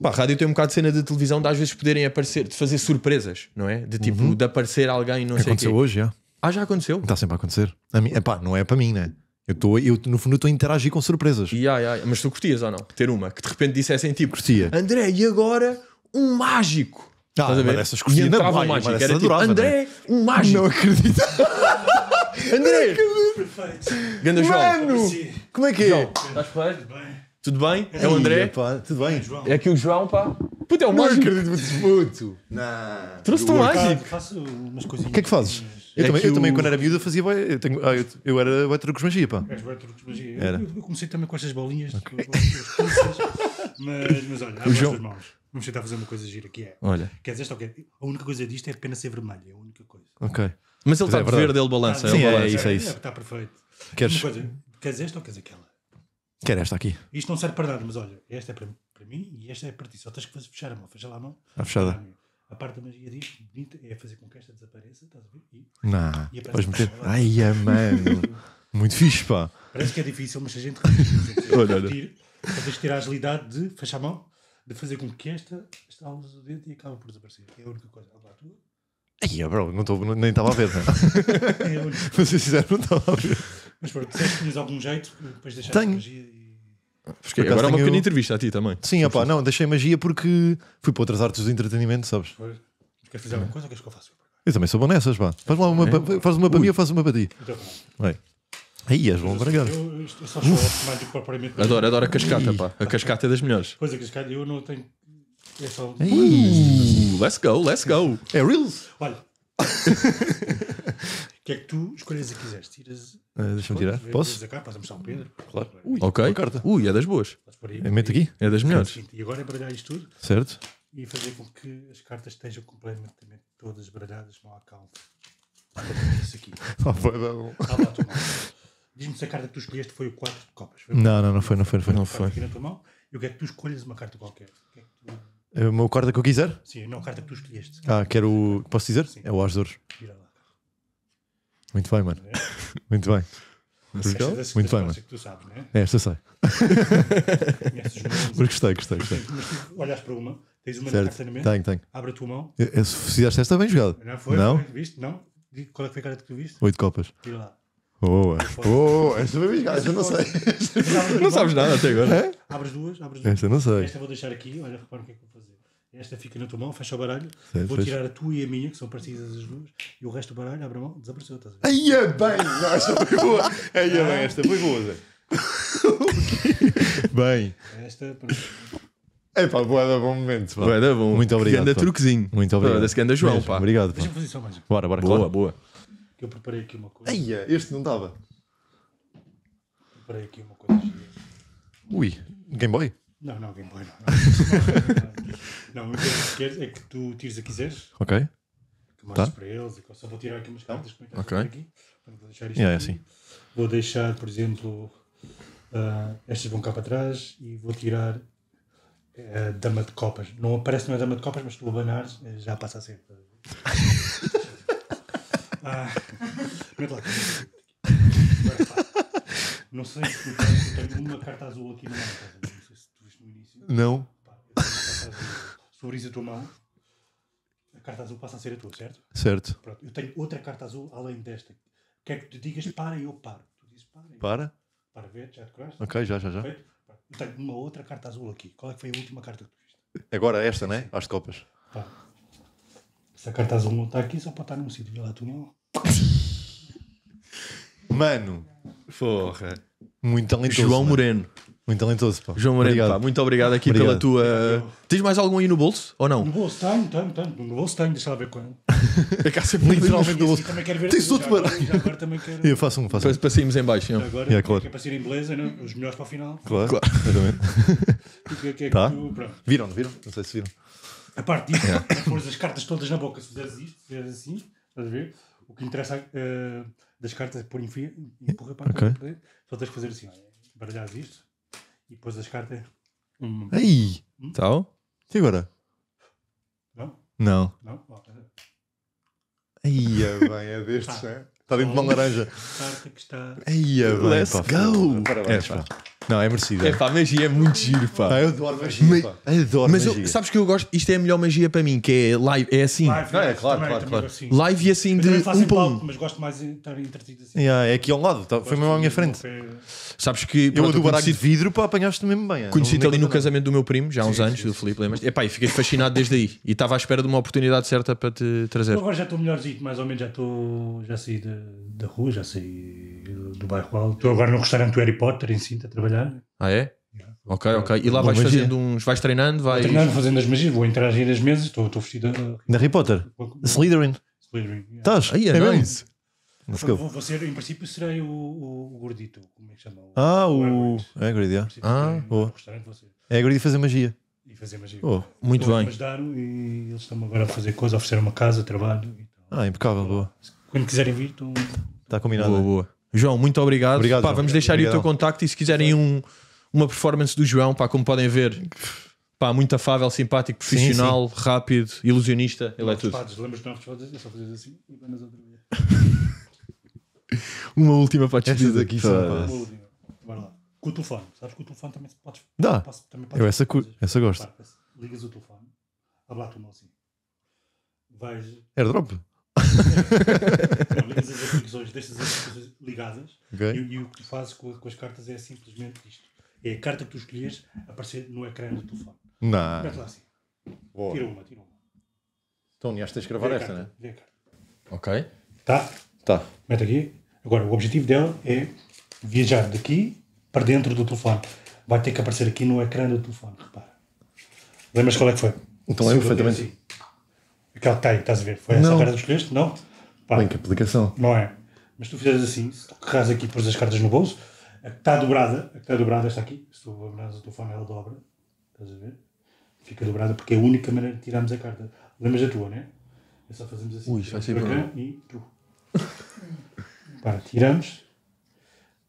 Pá, a rádio tem um bocado de cena de televisão de às vezes poderem aparecer, de fazer surpresas, não é? De tipo, uhum. de aparecer alguém, não sei o Aconteceu hoje, já. Yeah. Ah, já aconteceu? Está sempre a acontecer. A mim, epá, não é para mim, né? Eu, tô, eu no fundo estou a interagir com surpresas. Yeah, yeah, Mas tu curtias ou não? Ter uma que de repente dissessem tipo: Curtia. André, e agora um mágico? Ah, Estás a ver? Essas e entrava um mágico. Era tipo, André, né? um mágico. Não acredito. André! Perfeito. João. Mano! Como é que é? João, estás perfeito? Tudo bem? É o André? Pá, tudo bem? É aqui o João, pá. Puto, é o não mágico. Não acredito, puto. Trouxe-te um mágico. Faço umas coisinhas. O que é que fazes? Eu, é também, eu o... também, quando era miúdo, fazia. Eu, tenho... ah, eu, eu era boi magia, pá. magia. Eu, eu, comecei também com estas bolinhas, okay. com pinças, mas, mas olha, abaixa João... as mãos. Vamos tentar fazer uma coisa gira que é. Olha. Queres esta ou queres A única coisa disto é a pena ser vermelha, é a única coisa. Ok. Mas ele está é, é verde, ele balança. Ah, sim, ele é, balança. é, isso, é isso. Está perfeito. Queres... Coisa, queres esta ou queres aquela? Quero esta aqui. Isto não serve para nada, mas olha, esta é para, para mim e esta é para ti. Só tens que fechar a mão. Fecha lá a mão. Está fechada. A parte da magia disto, bonita, é fazer com que esta desapareça, estás a ver? E, não, e depois meter. Ai, mano, muito fixe, pá. Parece que é difícil, mas se a gente repetir, vocês ter a agilidade de fechar a mão, de fazer com que esta estalas do dente e acaba por desaparecer. É a única coisa. Ela tua. Ai, é, bro, não tô, nem estava a ver, né? é, Para ser não estava a ver. Mas pronto, disseste que tinhas algum jeito, eh, depois deixaste Tenho. a magia. Porque Por agora é uma pequena eu... entrevista a ti também. Sim, opá, não, deixei magia porque fui para outras artes do entretenimento, sabes? Queres fazer alguma coisa ou queres que eu faça? Eu também sou bom nessas, pá. Faz lá uma, é? faz uma para mim, ou faz uma para ti. Então, Aí és bom, obrigado. Eu, eu só sou mais do Adoro, adoro a cascata, pá. A cascata é das melhores. Pois a cascata, eu não tenho. É só. Uh, let's go, let's go. É Reels? Olha, o que é que tu escolhes e quiseres? Tiras. Uh, Deixa-me tirar. vê- Posso? vês A capa, a um Pedro. Claro. Ui, ok. carta. Ui, é das boas. É mete aqui. É das melhores. E agora é baralhar isto tudo Certo? e fazer com que as cartas estejam completamente todas baralhadas, não há calma. Isso aqui. Diz-me se a carta que tu escolheste foi o 4 de copas. Foi Não, não, não foi, não foi, não foi. Não foi. aqui na tua mão. Eu quero é que tu escolhas uma carta qualquer. O que é que tu eh, a minha carta que eu quiser? Sim, não, a carta que tu escolheste. Ah, quero. Posso dizer? Sim. É o As Muito bem, mano. É. Muito bem. Muito bem, mano. Que tu sabes, né? É, esta sei. Mas gostei, gostei, gostei. Mas olhas para uma, tens uma certo. carta na Tenho, tenho. Abre a tua mão. Eu, eu, se fizeste esta, bem jogado. Não foi? Não? viste? Não? Qual é que foi a carta que tu viste? Oito copas. Tira lá. Boa, boa, Esta foi arriscada, essa eu não sei. Não sabes nada até agora. É? Abres duas, abres duas. Esta não sei. Esta vou deixar aqui, olha, repara o que é que vou fazer. Esta fica na tua mão, fecha o baralho. Sei, vou fecha. tirar a tua e a minha, que são parecidas as duas, e o resto do baralho, abre a mão, desapareceu. Estás a ver? Aí é bem, esta foi boa. Aí é bem, esta foi boa. Zé. bem. Esta, pronto. É pá, boa da bom momento. Pá. Boa da bom. Muito obrigado. Ganda truquezinho. Muito obrigado. Ganda João, pá. Obrigado. Pá. Deixa-me fazer só mais. Bora, bora. Boa, claro. boa que eu preparei aqui uma coisa. Eia, este não dava. Preparei aqui uma coisa. Ui, Game Boy? Não, não, Game Boy não. Não, não, não, não, o que é que é tu tires a quiseres. Ok. Que mandes Tá. para eles. e eu Só vou tirar aqui umas tá. cartas é que eu é Ok. aqui. Vou deixar isto Yeah, é assim. Vou deixar, por exemplo, ah, estas vão cá para trás e vou tirar eh, a dama de copas. Não aparece é dama de copas, mas tu abanares, eh, já passa a ser. Ah, lá. Não sei se eu tenho uma carta azul aqui na minha casa. Não sei se tu viste no início. Não. Sobre isso a tua mão. A carta azul passa a ser a tua, certo? Certo. Pronto, eu tenho outra carta azul além desta. Quer que tu digas para e eu paro. Tu dizes para. Eu... Para? Para ver, já te conheces? Ok, já, já, já. Perfeito? Eu tenho uma outra carta azul aqui. Qual é que foi a última carta que tu viste? Agora esta, não é? Às copas. Pá. a carta azul não está aqui, só pode estar num sítio. Vê lá tu não. Mano, porra. Muito talentoso. João mano. Moreno. Muito talentoso, pá. João Moreno, obrigado. Pá, muito obrigado aqui obrigado. pela tua. Obrigado. Tens mais algum aí no bolso ou não? No bolso tenho, tenho, tenho. No bolso tenho, deixa lá ver quando. é cá sempre literalmente no bolso. Também quero ver Tens outro para. quero. Eu faço um, faço um. Para sairmos em baixo. Não. Agora, yeah, é claro. é para sair em beleza, não? os melhores para o final. Claro, claro. Exatamente. É, é tá. Tu... Viram, viram? Não sei se viram. A parte disso, yeah. É. as cartas todas na boca, se fizeres isto, se fizeres assim, estás a ver? O que interessa uh, das cartas é pôr e empurra para okay. Só tens que fazer assim, baralhar isto e depois as cartas. Um... Aí! Hum? Tal? E agora? Não? Não. Não? Oh, Aí, é? tá bem, é destes, tá. né? Está dentro de uma laranja. Carta que está. Aí, bem, Let's pá, go! Parabéns, é, pá. pá. Não, é merecido. É. é pá, magia é muito giro, pá. Ah, eu adoro magia. Ma pá. Adoro Mas magia. Eu, sabes que eu gosto, isto é a melhor magia para mim, que é live, é assim. Live, não, é, é claro, claro, claro. Assim. Live e assim de um para um. Mas gosto mais de estar entretido assim. Yeah, é aqui ao lado, tá, foi mesmo à minha frente. Sabes que pronto, eu do baralho de vidro para apanhaste-te mesmo bem. É. Conheci-te ali no casamento do meu primo, já há uns anos, do Felipe Lemas. É pá, e fiquei fascinado desde aí. E estava à espera de uma oportunidade certa para te trazer. Agora já estou melhorzinho, mais ou menos já estou, já saí da rua, já saí do bairro Alto. Estou agora no restaurante do Harry Potter, em Sinta, a trabalhar. Ah, é? Yeah. Ok, ok. E lá vais fazendo uns. Vais treinando, vais. Vou treinando, fazendo as magias, vou interagir nas mesas, estou, estou vestido. De Harry Potter. Slytherin. Slytherin. Estás? Aí, é, é nice. Vou, vou ser, em princípio, serei o, o, o gordito, como é que chama? Ah, o, o Hagrid, yeah. Ah, boa. É Hagrid fazer magia. E fazer magia. Oh, muito bem. ajudaram e eles estão agora a fazer coisas, a oferecer uma casa, trabalho. Então. Ah, impecável, boa. Quando quiserem vir, estão... Está combinado. Boa, é? boa. João, muito obrigado. obrigado pá, vamos deixar obrigado. aí o teu contacto e se quiserem um, uma performance do João, pá, como podem ver, pá, muito afável, simpático, profissional, sim, sim. rápido, ilusionista, ele é tudo. Lembras-te não fazer? É só fazer assim e vai nas Uma última para te dizer aqui. Sim, uma última. Bora lá. Com o telefone, sabes que o telefone também se podes. Dá. também Eu essa, cu... essa gosto. Ligas o telefone, ablata o assim. Vais. Airdrop? aplicações, deixas as aplicações ligadas okay. e, e, o que tu fazes com, com, as cartas é simplesmente isto: é a carta que tu escolhes aparecer no ecrã do telefone. Não. Mete lá assim. Boa. Tira uma, tira uma. Então, aliás, tens de gravar esta, né? Vê a carta. Ok. Tá? Tá. Mete aqui. Agora, o objetivo dela é viajar daqui para dentro do telefone. Vai ter que aparecer aqui no ecrã do telefone, repara. Lembras qual é que foi? Então lembro perfeitamente. Assim que ele tá tem, estás a ver? Foi essa a carta que escolheste? Não? Pá, Bem, que aplicação. Não é? Mas tu fizeres assim, se tocares aqui depois as cartas no bolso, a que está dobrada, a que está dobrada está aqui, se tu abandonares o telefone ela dobra, estás a ver? Fica dobrada porque é a única maneira de tirarmos a carta. Lembras da tua, não é? É só fazermos assim. Ui, é. E tu. Pá, tiramos,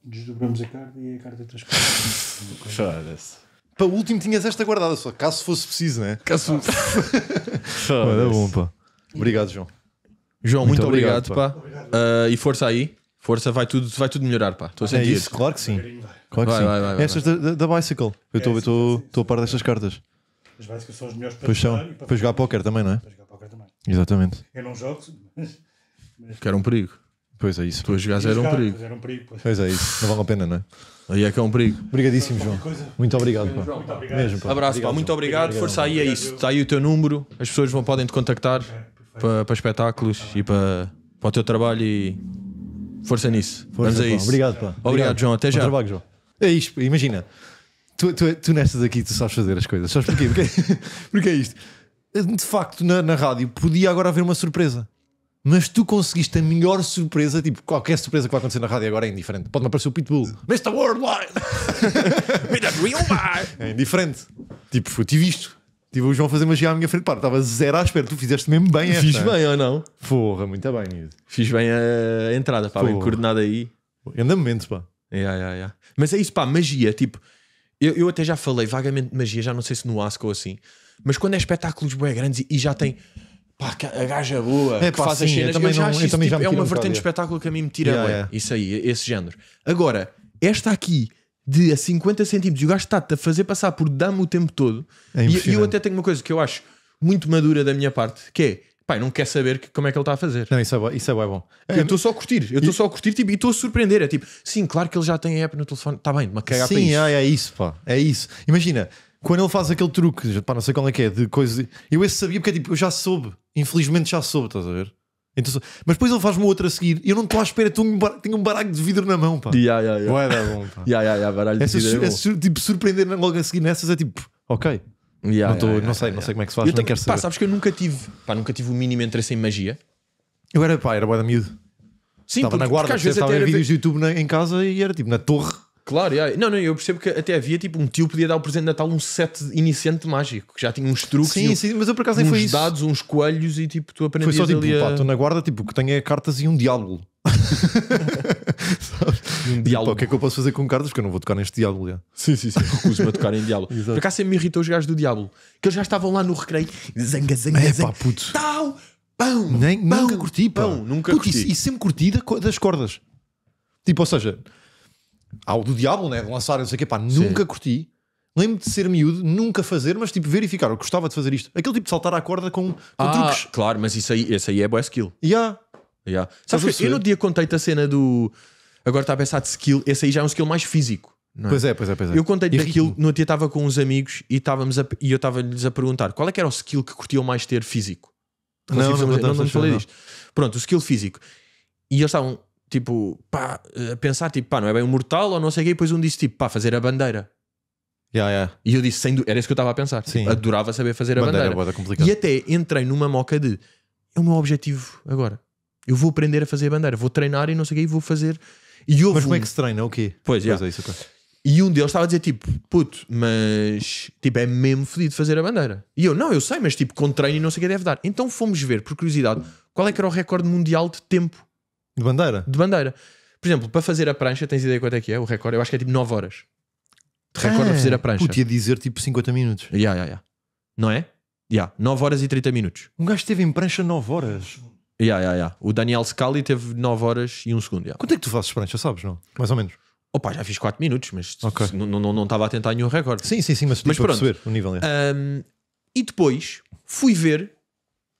desdobramos a carta e é a carta transparente. Chora-se para o último tinhas esta guardada, só caso fosse preciso, né? Caso fosse. é bom, pá. Obrigado, João. João, muito, muito obrigado, obrigado, pá. Obrigado. Uh, e força aí. Força, vai tudo, vai tudo melhorar, pá. Estou a é sentir. É isso, claro que sim. Claro que vai, sim. Vai, vai, é Estas da, da, Bicycle. Eu é estou a par destas cartas. As Bicycle são as melhores para, pois são. para, para jogar poker também, não é? Para jogar poker também. Exatamente. Eu não jogo, mas. Que era um perigo. Pois é isso. Depois já era um perigo. Era um perigo pois. pois. é isso. Não vale a pena, não é? Aí é que é um perigo. Obrigadíssimo, João. Muito obrigado, pá. Muito obrigado. Mesmo, pá. Abraço, obrigado, pá. Muito obrigado. obrigado. Força aí, é isso. Está aí o teu número. As pessoas vão, podem te contactar é, para, para espetáculos tá e para, para o teu trabalho e força nisso. Força, Vamos a isso. Obrigado, pá. Obrigado, João. Até já. Trabalho, João. É isto, imagina. Tu, tu, tu nestas aqui, tu sabes fazer as coisas. Sabes porquê? Porque, porque é isto. De facto, na, na rádio podia agora haver uma surpresa mas tu conseguiste a melhor surpresa, tipo, qualquer surpresa que vai acontecer na rádio agora é indiferente. Pode-me aparecer o Pitbull, Mr. Worldwide, Mr. Worldwide. É indiferente. Tipo, eu tive isto. Tive o João a fazer magia à minha frente. Para, estava zero à espera. Tu fizeste mesmo bem esta. Fiz bem ou não? Porra, muito bem, Fiz bem a entrada, pá, Porra. bem coordenada aí. Andamento, pá. Yeah, yeah, yeah. Mas é isso, pá, magia. Tipo, eu, eu até já falei vagamente de magia, já não sei se no Asco ou assim, mas quando é espetáculos bem grandes e, e já tem pá, a gaja é boa, é, que faz sim, as cenas. Eu, também eu não, acho eu tipo, é uma um vertente de espetáculo que a mim me tira yeah, yeah. Isso aí, esse género. Agora, esta aqui de a 50 centímetros, o gajo está-te a fazer passar por dama o tempo todo. É e eu até tenho uma coisa que eu acho muito madura da minha parte, que é pai, não quer saber que, como é que ele está a fazer. Não, isso é, isso é bom. Eu é, estou só a curtir, eu estou só a curtir tipo, e estou a surpreender. É tipo, sim, claro que ele já tem a app no telefone, está bem, uma cagar é sim, para isso. Sim, é, é isso, pá, é isso. Imagina, quando ele faz aquele truque, pá, não sei qual é que é, de coisa. Eu esse sabia porque é tipo, eu já soube, infelizmente já soube, estás a ver? Então, mas depois ele faz-me outra a seguir e eu não estou à espera, tenho um, bar... tenho um baralho de vidro na mão, pá. Ia, ia, ia. Ué, dá bom, pá. Ia, ia, ia. baralho de vidro. É tipo, surpreender logo a seguir nessas é tipo, ok. Yeah, não, tô, yeah, não sei, não sei como é que se faz, eu nem quero saber. Pá, sabes que eu nunca tive, pá, nunca tive o mínimo interesse em magia. Eu era, pá, era boa da miúdo. Sim, estava porque, na guarda, porque às vezes estava em vídeos do YouTube na, em casa e era tipo na torre Claro, yeah. não, não, eu percebo que até havia tipo um tio podia dar o presente de Natal um set iniciante mágico, que já tinha uns truques, sim, sim, mas eu por acaso nem foi uns isso. dados, uns coelhos e tipo tu aprendias Foi só tipo, a... pá, na guarda, tipo, que tenha é cartas e um diálogo. Sabe? um tipo, diálogo. Pá, o que é que eu posso fazer com cartas? Porque eu não vou tocar neste diálogo. Já. Sim, sim, sim. Recuso-me a tocar em diálogo. Exato. Por acaso sempre me irritou os gajos do diálogo, que eles já estavam lá no recreio, zanga, zanga, É pá, puto. Tal, pão, Nem, pão, nunca curti, pão, nunca Puto, curti. E, e sempre curti das cordas. Tipo, ou seja, ao do diabo, né? De lançar, não sei o que, pá, nunca curti. lembro de ser miúdo, nunca fazer, mas tipo verificar, eu gostava de fazer isto. Aquele tipo de saltar à corda com, com ah, truques. Claro, mas isso aí, isso aí é boa skill. Yeah. Yeah. Sabes é eu no dia contei-te a cena do. Agora está a pensar de skill, esse aí já é um skill mais físico. É? Pois é, pois é, pois é. Eu contei-te daquilo, no dia estava com uns amigos e, estávamos a, e eu estava-lhes a perguntar qual é que era o skill que curtiam mais ter físico. Não, não, não, não, não, não, não, não, não, não, e não, estavam tipo, pá, a pensar, tipo, pá, não é bem um mortal ou não sei o quê, e depois um disse, tipo, pá, fazer a bandeira. Yeah, yeah. E eu disse, sem era isso que eu estava a pensar. Sim. adorava saber fazer a bandeira. É e até entrei numa moca de, é o meu objetivo agora. Eu vou aprender a fazer a bandeira, vou treinar e não sei o quê, e vou fazer. E houve mas como um... é que se treina? O quê? Pois, yeah. é isso. É e um deles estava a dizer tipo, puto, mas tipo, é mesmo fodido fazer a bandeira. E eu, não, eu sei, mas tipo, com treino e não sei o que deve dar. Então fomos ver, por curiosidade, qual é que era o recorde mundial de tempo de bandeira? De bandeira. Por exemplo, para fazer a prancha, tens ideia quanto é que é o recorde? Eu acho que é tipo 9 horas. De recorde ah, a fazer a prancha. Podia dizer tipo 50 minutos. Ya, yeah, ya, yeah, ya. Yeah. Não é? Ya, 9 horas e 30 minutos. Um gajo esteve em prancha 9 horas. Ya, ya, ya. O Daniel Scali teve 9 horas e 1 segundo. Quanto é que tu fazes prancha, sabes? Não? Mais ou menos. Opa, já fiz 4 minutos, mas okay. não estava a tentar nenhum recorde. Sim, sim, sim, mas, mas tipo, pronto. o nível. É. Um, e depois fui ver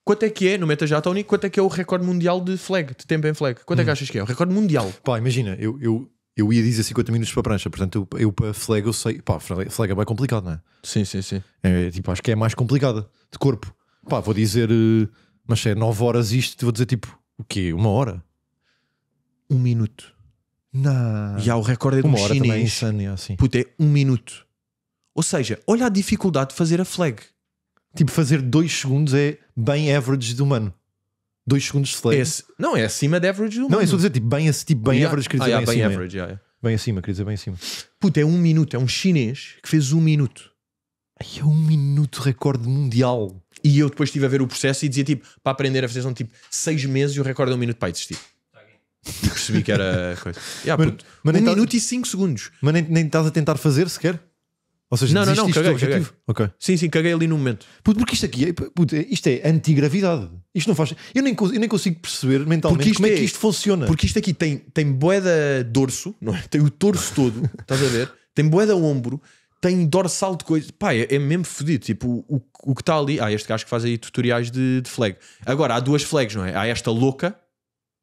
Quanto é que é, no Metajatónico, quanto é que é o recorde mundial de flag, de tempo em flag? Quanto é que hum. achas que é? O recorde mundial. Pá, imagina, eu, eu, eu ia dizer 50 minutos para a prancha, portanto eu, para flag eu sei. Pá, flag é bem complicado, não é? Sim, sim, sim. É, tipo, acho que é mais complicada de corpo. Pá, vou dizer, eh, mas é 9 horas isto, vou dizer tipo, o quê? Uma hora? Um minuto. Não. há o recorde é de um chinês. Também é insano, é assim. Puta, é um minuto. Ou seja, olha a dificuldade de fazer a flag. Tipo, fazer 2 segundos é bem average de humano. 2 segundos de slave. não, é acima de average de humano. Não, é só dizer tipo, bem, tipo, bem ah, yeah. average, quer ah, dizer, ah, yeah, bem, bem acima. Average, yeah, Bem acima, quer dizer, bem acima. Puta, é um minuto, é um chinês que fez um minuto. Aí é um minuto recorde mundial. E eu depois estive a ver o processo e dizia tipo, para aprender a fazer são tipo 6 meses e o recorde é um minuto para existir. Tá Percebi que era coisa. Yeah, mas, mas um tá- minuto tá... e 5 segundos. Mas nem, nem estás a tentar fazer sequer? Ou seja, não, não, não, caguei, caguei. Okay. Sim, sim, caguei ali no momento. Puto, porque isto aqui é, puto, isto é antigravidade. Isto não faz. Eu nem, eu nem consigo perceber mentalmente como é, é, que isto funciona. Porque isto aqui tem, tem boeda dorso, não é? tem o torso todo, estás a ver? Tem boeda ombro, tem dorsal de coisa. Pá, é, é mesmo fodido. Tipo, o, o que está ali. Ah, este gajo que faz aí tutoriais de, de flag. Agora, há duas flags, não é? Há esta louca,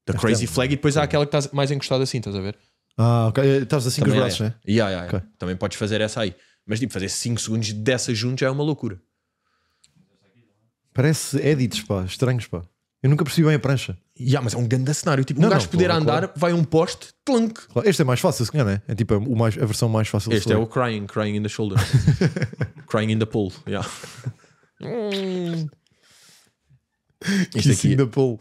da crazy é flag, e depois há aquela que está mais encostada assim, estás a ver? Ah, ok. Estás assim Também com os braços, é. né? Yeah, yeah, yeah. Okay. Também podes fazer essa aí. Mas tipo, fazer 5 segundos dessa junto já é uma loucura. Parece edits, pá, estranhos, pá. Eu nunca percebi bem a prancha. Yeah, mas é um grande cenário. Tipo, não, um gajo não, poder claro, andar, claro. vai um poste, tlunk. Claro. Este é mais fácil, se calhar, né? É tipo o mais, a versão mais fácil. Este é o crying, crying in the shoulder. crying in the pool, yeah. Este aqui in é- the pool.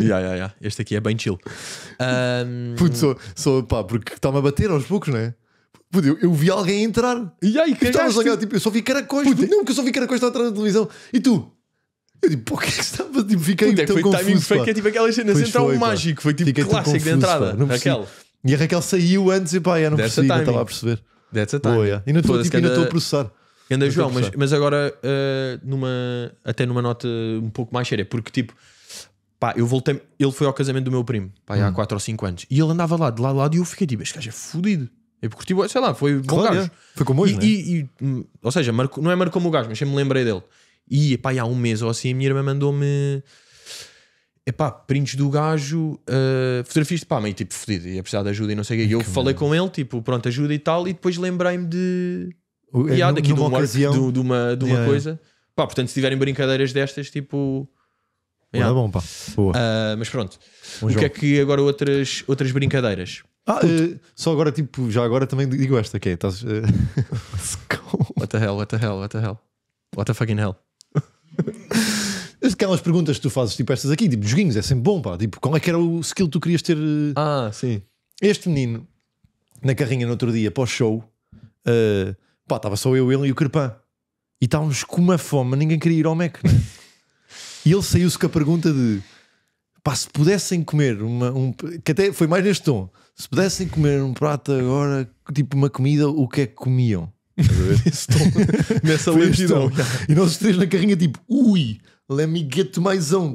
yeah, yeah, yeah. Este aqui é bem chill. Um... Putz, sou, pá, porque está-me a bater aos poucos, não é? Eu, eu vi alguém entrar. E aí, que estava a tipo, eu só vi caracóis. Pude. Não, que eu só vi caracóis atrás da televisão. E tu? Eu digo, pô, que é estava? Tipo, fiquei Pude, é tão foi confuso. Timing fake, é tipo aquela cena central um mágico. Foi tipo fiquei clássico confuso, de entrada. Pá, Raquel. E a Raquel saiu antes e pá, eu não percebi, não estava a perceber. That's a time. Oh, yeah. E não estou tipo, a processar. Anda, João, mas, mas agora uh, numa, até numa nota um pouco mais séria, porque tipo, pá, eu voltei, ele foi ao casamento do meu primo, pá, hum. há 4 ou 5 anos, e ele andava lá de lado a lado e eu fiquei tipo, este gajo é fodido. Eu curti, sei lá, foi claro, gajo. É. Foi como hoje, e, né? e, e, Ou seja, marco, não é marcou como o gajo, mas sempre me lembrei dele. E epá, e há um mês ou assim a minha irmã mandou-me epá, prints do gajo, uh, fotografias de pá, meio tipo fodido, ia precisar de ajuda e não sei o quê. E eu falei com ele, tipo, pronto, ajuda e tal, e depois lembrei-me de. e há é, daqui de, um ocasião, de, uma, de uma coisa. Pá, portanto, se tiverem brincadeiras destas, tipo. Yeah. é bom, pá. Boa. Uh, mas pronto. Bom o que é que agora outras, outras brincadeiras? Ah, uh, só agora, tipo, já agora também digo esta, que é. Estás, uh... what the hell, what the hell, what the hell? What the fucking hell? Aquelas é perguntas que tu fazes, tipo estas aqui, tipo, joguinhos, é sempre bom, pá. Tipo, qual é que era o skill que tu querias ter? Eh, ah, sim. Este menino, na carrinha no outro dia, pós-show, uh, pá, estava só eu, ele e o carpan E estávamos com uma fome, ninguém queria ir ao Mac. Né? e ele saiu-se com a pergunta de pá, se pudessem comer uma. Um, que até foi mais neste tom. Se pudessem comer um prato agora, tipo uma comida, o que é que comiam? Nessa lentidão. E nós os três na carrinha, tipo, ui, let-me get my zone.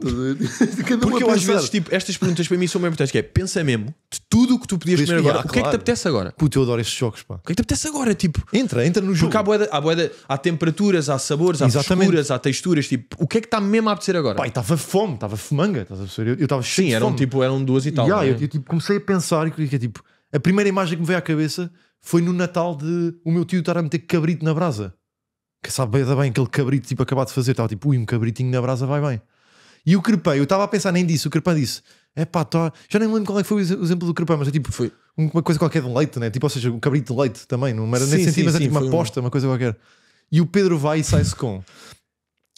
Cada Porque eu às vezes, tipo, estas perguntas para mim são bem importantes, que é, pensa mesmo de tudo o que tu podias comer agora. o que é que te apetece agora? Puto, eu adoro estes jogos, pá. O que é que te apetece agora? Tipo, entra, entra no jogo. Porque há, boeda, há, temperaturas, há sabores, há Exatamente. frescuras, há texturas, tipo, o que é que está mesmo a apetecer agora? Pai, estava fome, estava fumanga, estás a perceber? Eu estava cheio Sim, eram, fome. Tipo, eram duas e tal. Yeah, é? eu, eu tipo, comecei a pensar e que tipo, a primeira imagem que me veio à cabeça foi no Natal de o meu tio estar a meter cabrito na brasa que sabe bem aquele cabrito tipo acabado de fazer, estava tipo, ui, um cabritinho na brasa vai bem. E o crepei eu estava a pensar nem disso, o crepei disse, é pá, tá, já nem me lembro qual é que foi o exemplo do crepei mas é tipo, foi uma coisa qualquer de um leite, né? Tipo, ou seja, um cabrito de leite também, não era sim, nesse sim, sentido, mas sim, é tipo uma aposta, uma... uma coisa qualquer. E o Pedro vai e sai-se com,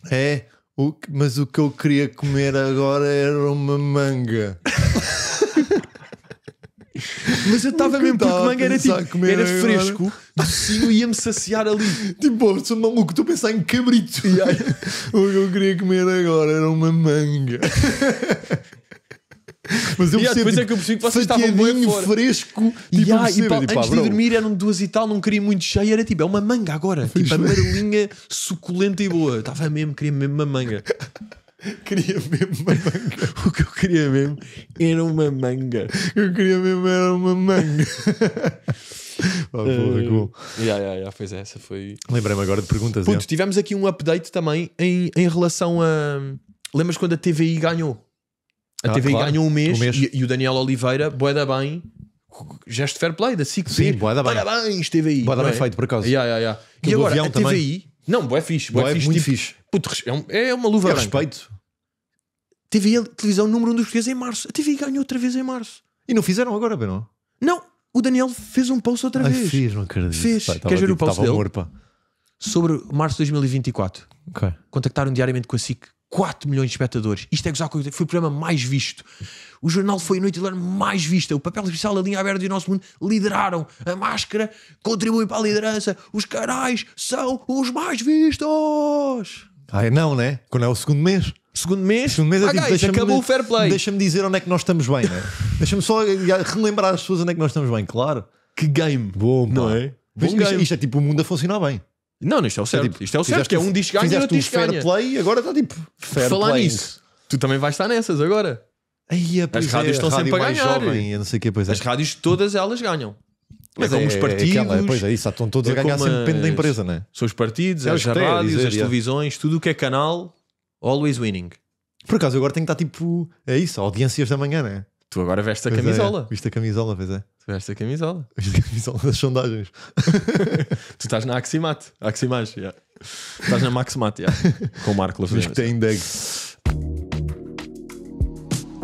é, o... mas o que eu queria comer agora era uma manga. Mas eu estava mesmo porque tipo, manga era tipo, era é fresco, docinho e ia-me saciar ali. Tipo, oh, sou maluco, estou a pensar em cabrito. o que eu queria comer agora era uma manga. Mas eu percebo, depois é tipo, é que eu percebi que vocês estavam bem fora. fresco. Tipo, yeah, percebo, e pá, tipo, antes ah, de dormir eram duas e tal, não queria muito cheio. Era tipo, é uma manga agora. Pois tipo, a amarelinha é. suculenta e boa. Estava mesmo, queria mesmo uma manga. Queria mesmo uma manga. o que eu queria mesmo era uma manga. O que eu queria mesmo era uma manga. Oh, porra, eh, que bom. Yeah, yeah, yeah, é, essa foi. Lembrei-me agora de perguntas. Puto, tivemos aqui um update também em, em relação a. Lembras quando a TVI ganhou? A ah, TVI claro. ganhou um mês, um mês. E, e, o Daniel Oliveira, boeda bem, gesto fair play da SIC. Sim, boeda bem. Parabéns, TVI. Boeda bem é? feito, por acaso. Yeah, yeah, yeah. E agora, a TVI não, boé fixe. Boé, é fixe, muito tipo, fixe. Puto, é, é uma luva é respeito. TV, televisão número 1 um dos portugueses em março. A TV ganhou outra vez em março. E não fizeram agora, bem não? Não, o Daniel fez um post outra Ai, vez. Fiz, não acredito. Fez. Pai, Queres ver tipo, o post dele? Amor, sobre março de 2024. Okay. Contactaram diariamente com a SIC 4 milhões de espectadores. Isto é gozar com Foi o programa mais visto. O jornal foi a noite de mais vista. O papel especial, da linha aberta do nosso mundo lideraram. A máscara contribui para a liderança. Os canais são os mais vistos. Ah, é não, né? Quando é o segundo mês. Segundo mês? Segundo mês é ah, tipo, guys, acabou o fair play. Deixa-me dizer onde é que nós estamos bem, né? deixa-me só eh, relembrar as pessoas onde é que nós estamos bem, claro. Que game. Bom, não, é? Bom isto, é isto é tipo o mundo a funcionar bem. Não, isto é o certo. É, tipo, isto é o certo, que é um diz ganha e outro diz fair ganha. play agora está tipo fair Falar play. nisso, tu também vais estar nessas agora. Aí, é, As é, rádios é, estão sempre a ganhar. Jovem, não sei quê, pois é. As rádios todas elas ganham. Mas é como os é partidos. Aquela, pois é, isso, estão todos a ganhar sempre depende da empresa, não é? São os partidos, as rádios, as televisões, tudo o que é canal, always winning. Por acaso, agora tem que estar tipo. É isso, audiências da manhã, né? Tu agora veste a pois é, camisola. É, viste a camisola, pois é. Tu veste a camisola. Viste a camisola das sondagens. tu estás na Aximat. Aximage, yeah. Estás na Maximat, yeah. Com o Marco Lafianza. que tem deg.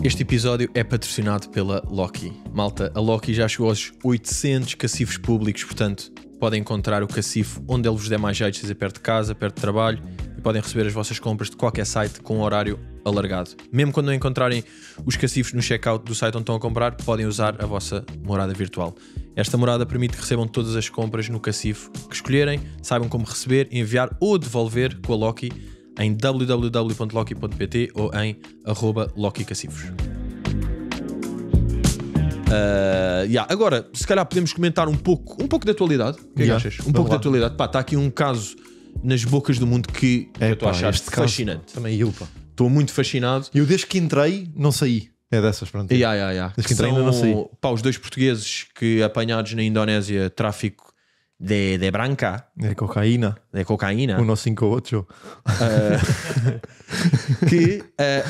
Este episódio é patrocinado pela Loki. Malta, a Loki já chegou aos 800 cacifos públicos, portanto, podem encontrar o Cacifo onde ele vos der mais jeito, seja perto de casa, perto de trabalho, e podem receber as vossas compras de qualquer site com um horário alargado. Mesmo quando não encontrarem os cacifos no checkout do site onde estão a comprar, podem usar a vossa morada virtual. Esta morada permite que recebam todas as compras no cacifo que escolherem, saibam como receber, enviar ou devolver com a Loki em www.loki.pt ou em arroba Loki Cacifos. Uh, yeah. Agora, se calhar podemos comentar um pouco, um pouco da atualidade. O que é yeah. que achas? Um Vamos pouco lá. atualidade. Pá, está aqui um caso nas bocas do mundo que é, eu estou a achar fascinante. Também eu, pá. Estou muito fascinado. Eu desde que entrei, não saí. É dessas, pronto. Yeah, yeah, yeah. Desde que, que entrei, ainda não saí. Pá, os dois portugueses que apanhados na Indonésia, tráfico de, de branca. De cocaína. De cocaína. 158. Uh, ah, que,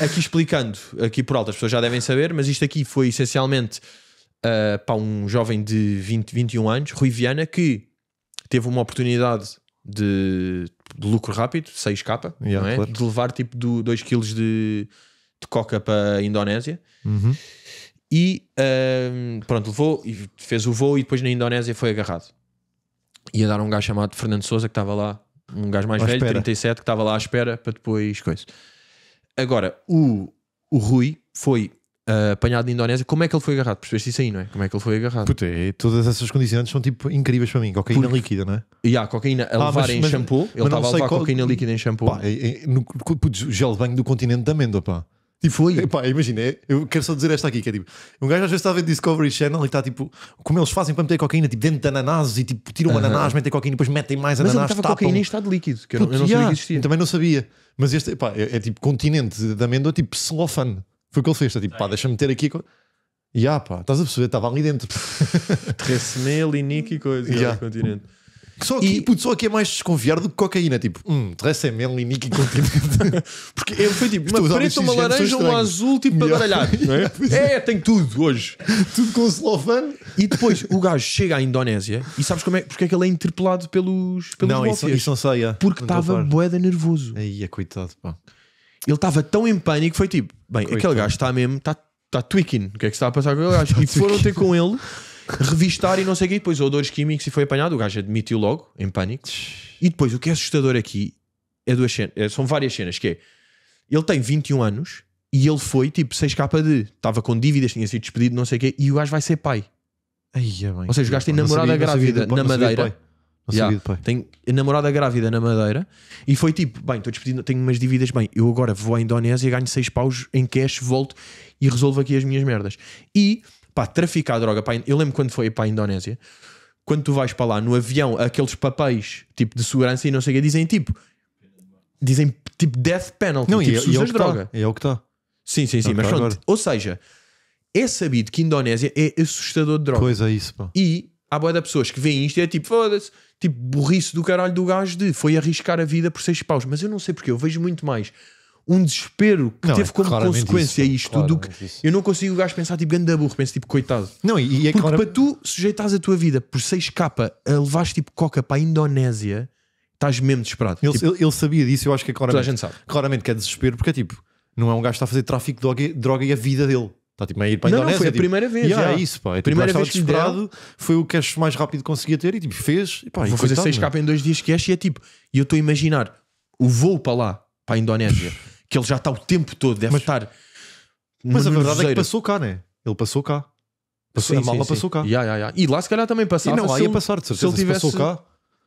uh, aqui explicando, aqui por alto, as pessoas já devem saber, mas isto aqui foi essencialmente uh, eh, para um jovem de 20, 21 anos, Rui Viana, que teve uma oportunidade de, de lucro rápido, 6K, yeah, é? claro. de levar tipo 2 kg de, de coca para a Indonésia. Uhum. E ehm, pronto, levou e fez o voo e depois na Indonésia foi agarrado. Ia dar um gajo chamado Fernando Souza que estava lá, um gajo mais à velho, espera. 37, que estava lá à espera para depois coisa. Agora, o, o Rui foi Uh, apanhado na Indonésia, como é que ele foi agarrado? Percebeste isso aí, não é? Como é que ele foi agarrado? Puta, todas essas condicionantes são tipo incríveis para mim. Cocaína Porque... líquida, não é? E yeah, a cocaína a ah, levar mas, em mas, shampoo. Ele estava a levar qual... cocaína líquida em shampoo. Pá, é, é, no, gel de banho do continente da amêndoa, pá. E foi. Epá, imagina, é, eu quero só dizer esta aqui: que é tipo, um gajo às vezes está a ver Discovery Channel e está tipo, como eles fazem para meter cocaína tipo, dentro de ananás e tipo, tiram uh -huh. ananás, metem cocaína e depois metem mais ananás. Mas estava cocaína em estado líquido, que Puta, eu não, yeah, sabia que existia. Também não sabia. Mas este pá, é, é, tipo continente da amêndoa, tipo celofane. Foi o que ele fez, tá, tipo, pá, deixa-me ter aqui. E ah, pá, estás a perceber, estava ali dentro. Tresmel e Nick e coisa, yeah. continente. Que só aqui, e... Puto, só aqui é mais desconfiar do que cocaína. Tipo, hum, Tresmel e Nick e continente. Porque ele é, foi tipo, uma preta, uma laranja, um azul, tipo, para yeah. É? é? é, tenho tudo hoje. tudo com celofane. E depois o gajo chega à Indonésia e sabes como é, porque é que ele é interpelado pelos, pelos Não, isso, isso, não sei, é. Porque estava boeda nervoso. Aí, é coitado, pá ele estava tão em pânico, foi tipo, bem, Coitado. aquele gajo está mesmo, está tá tweaking, o que é que está a passar com aquele gajo? e tá foram ter com ele, revistar e não sei o quê, depois odores químicos e foi apanhado, o gajo admitiu logo, em pânico. E depois, o que é assustador aqui é duas cenas, é, são várias cenas, que é, ele tem 21 anos e ele foi tipo 6 escapa de, estava com dívidas, tinha sido despedido, não sei o quê, e o gajo vai ser pai. Ai, é bem, Ou seja, o gajo tem namorada sabia, grávida sabia, na Madeira. Não de pai. Tenho a namorada grávida na Madeira e foi tipo: bem, estou despedindo, tenho umas dívidas. Bem, eu agora vou à Indonésia, ganho 6 paus em cash, volto e resolvo aqui as minhas merdas. E pá, traficar droga. Pá, eu lembro quando foi para a Indonésia, quando tu vais para lá no avião, aqueles papéis tipo de segurança e não sei o que, dizem tipo. Dizem tipo death penalty. Não, tipo, é- e, se é o que está. É tá. Sim, sim, sim. É mas tá pronto, ou seja, é sabido que a Indonésia é assustador de droga. Pois é, isso, pá. E há boa de pessoas que veem isto e é tipo, foda-se, tipo, burrice do caralho do gajo de foi arriscar a vida por seis paus. Mas eu não sei porque, eu vejo muito mais um desespero que não, teve como consequência isso, isto do que isso. eu não consigo o gajo pensar tipo ganda burro, penso tipo coitado. Não, e, e é Porque para tu sujeitas a tua vida por seis k a levares tipo coca para a Indonésia, estás mesmo desesperado. Ele, tipo, ele, sabia disso, eu acho que é claramente, claramente que é desespero, porque é tipo, não é um gajo que está a fazer tráfico de droga, droga e a vida dele. Está tipo a ir para a não, Indonésia. Não, foi a tipo, primeira vez. Yeah, yeah. É isso, pá. É, tipo, primeira vez desesperado, deu... foi o cash mais rápido que conseguia ter e tipo, fez. E, pá, Vou fazer 6k em dois dias cash e é tipo, e eu estou a imaginar o voo para lá, para a Indonésia, que ele já está o tempo todo, deve mas, estar. Mas a verdade é que passou cá, né? Ele passou cá. Passou, sim, a mala sim, passou sim. cá. Yeah, yeah, yeah. E lá se calhar também passava. E não, lá ia passar, de certeza. Se ele tivesse... passou cá,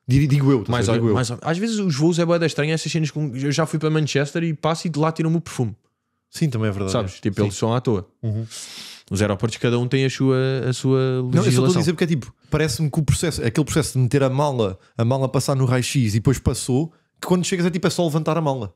digo eu. Mais, digo eu. às vezes os voos é boeda estranha, essas cenas. Com... Eu já fui para Manchester e passo e de lá tiram-me o perfume. Sim, também é verdade. Sabes? É. Tipo, eles são à toa. Uhum. Os aeroportos, cada um tem a sua, a sua legislação. Não, eu só estou a dizer porque é tipo, parece-me que o processo, aquele processo de meter a mala, a mala passar no raio-x e depois passou, que quando chegas é tipo, é só levantar a mala.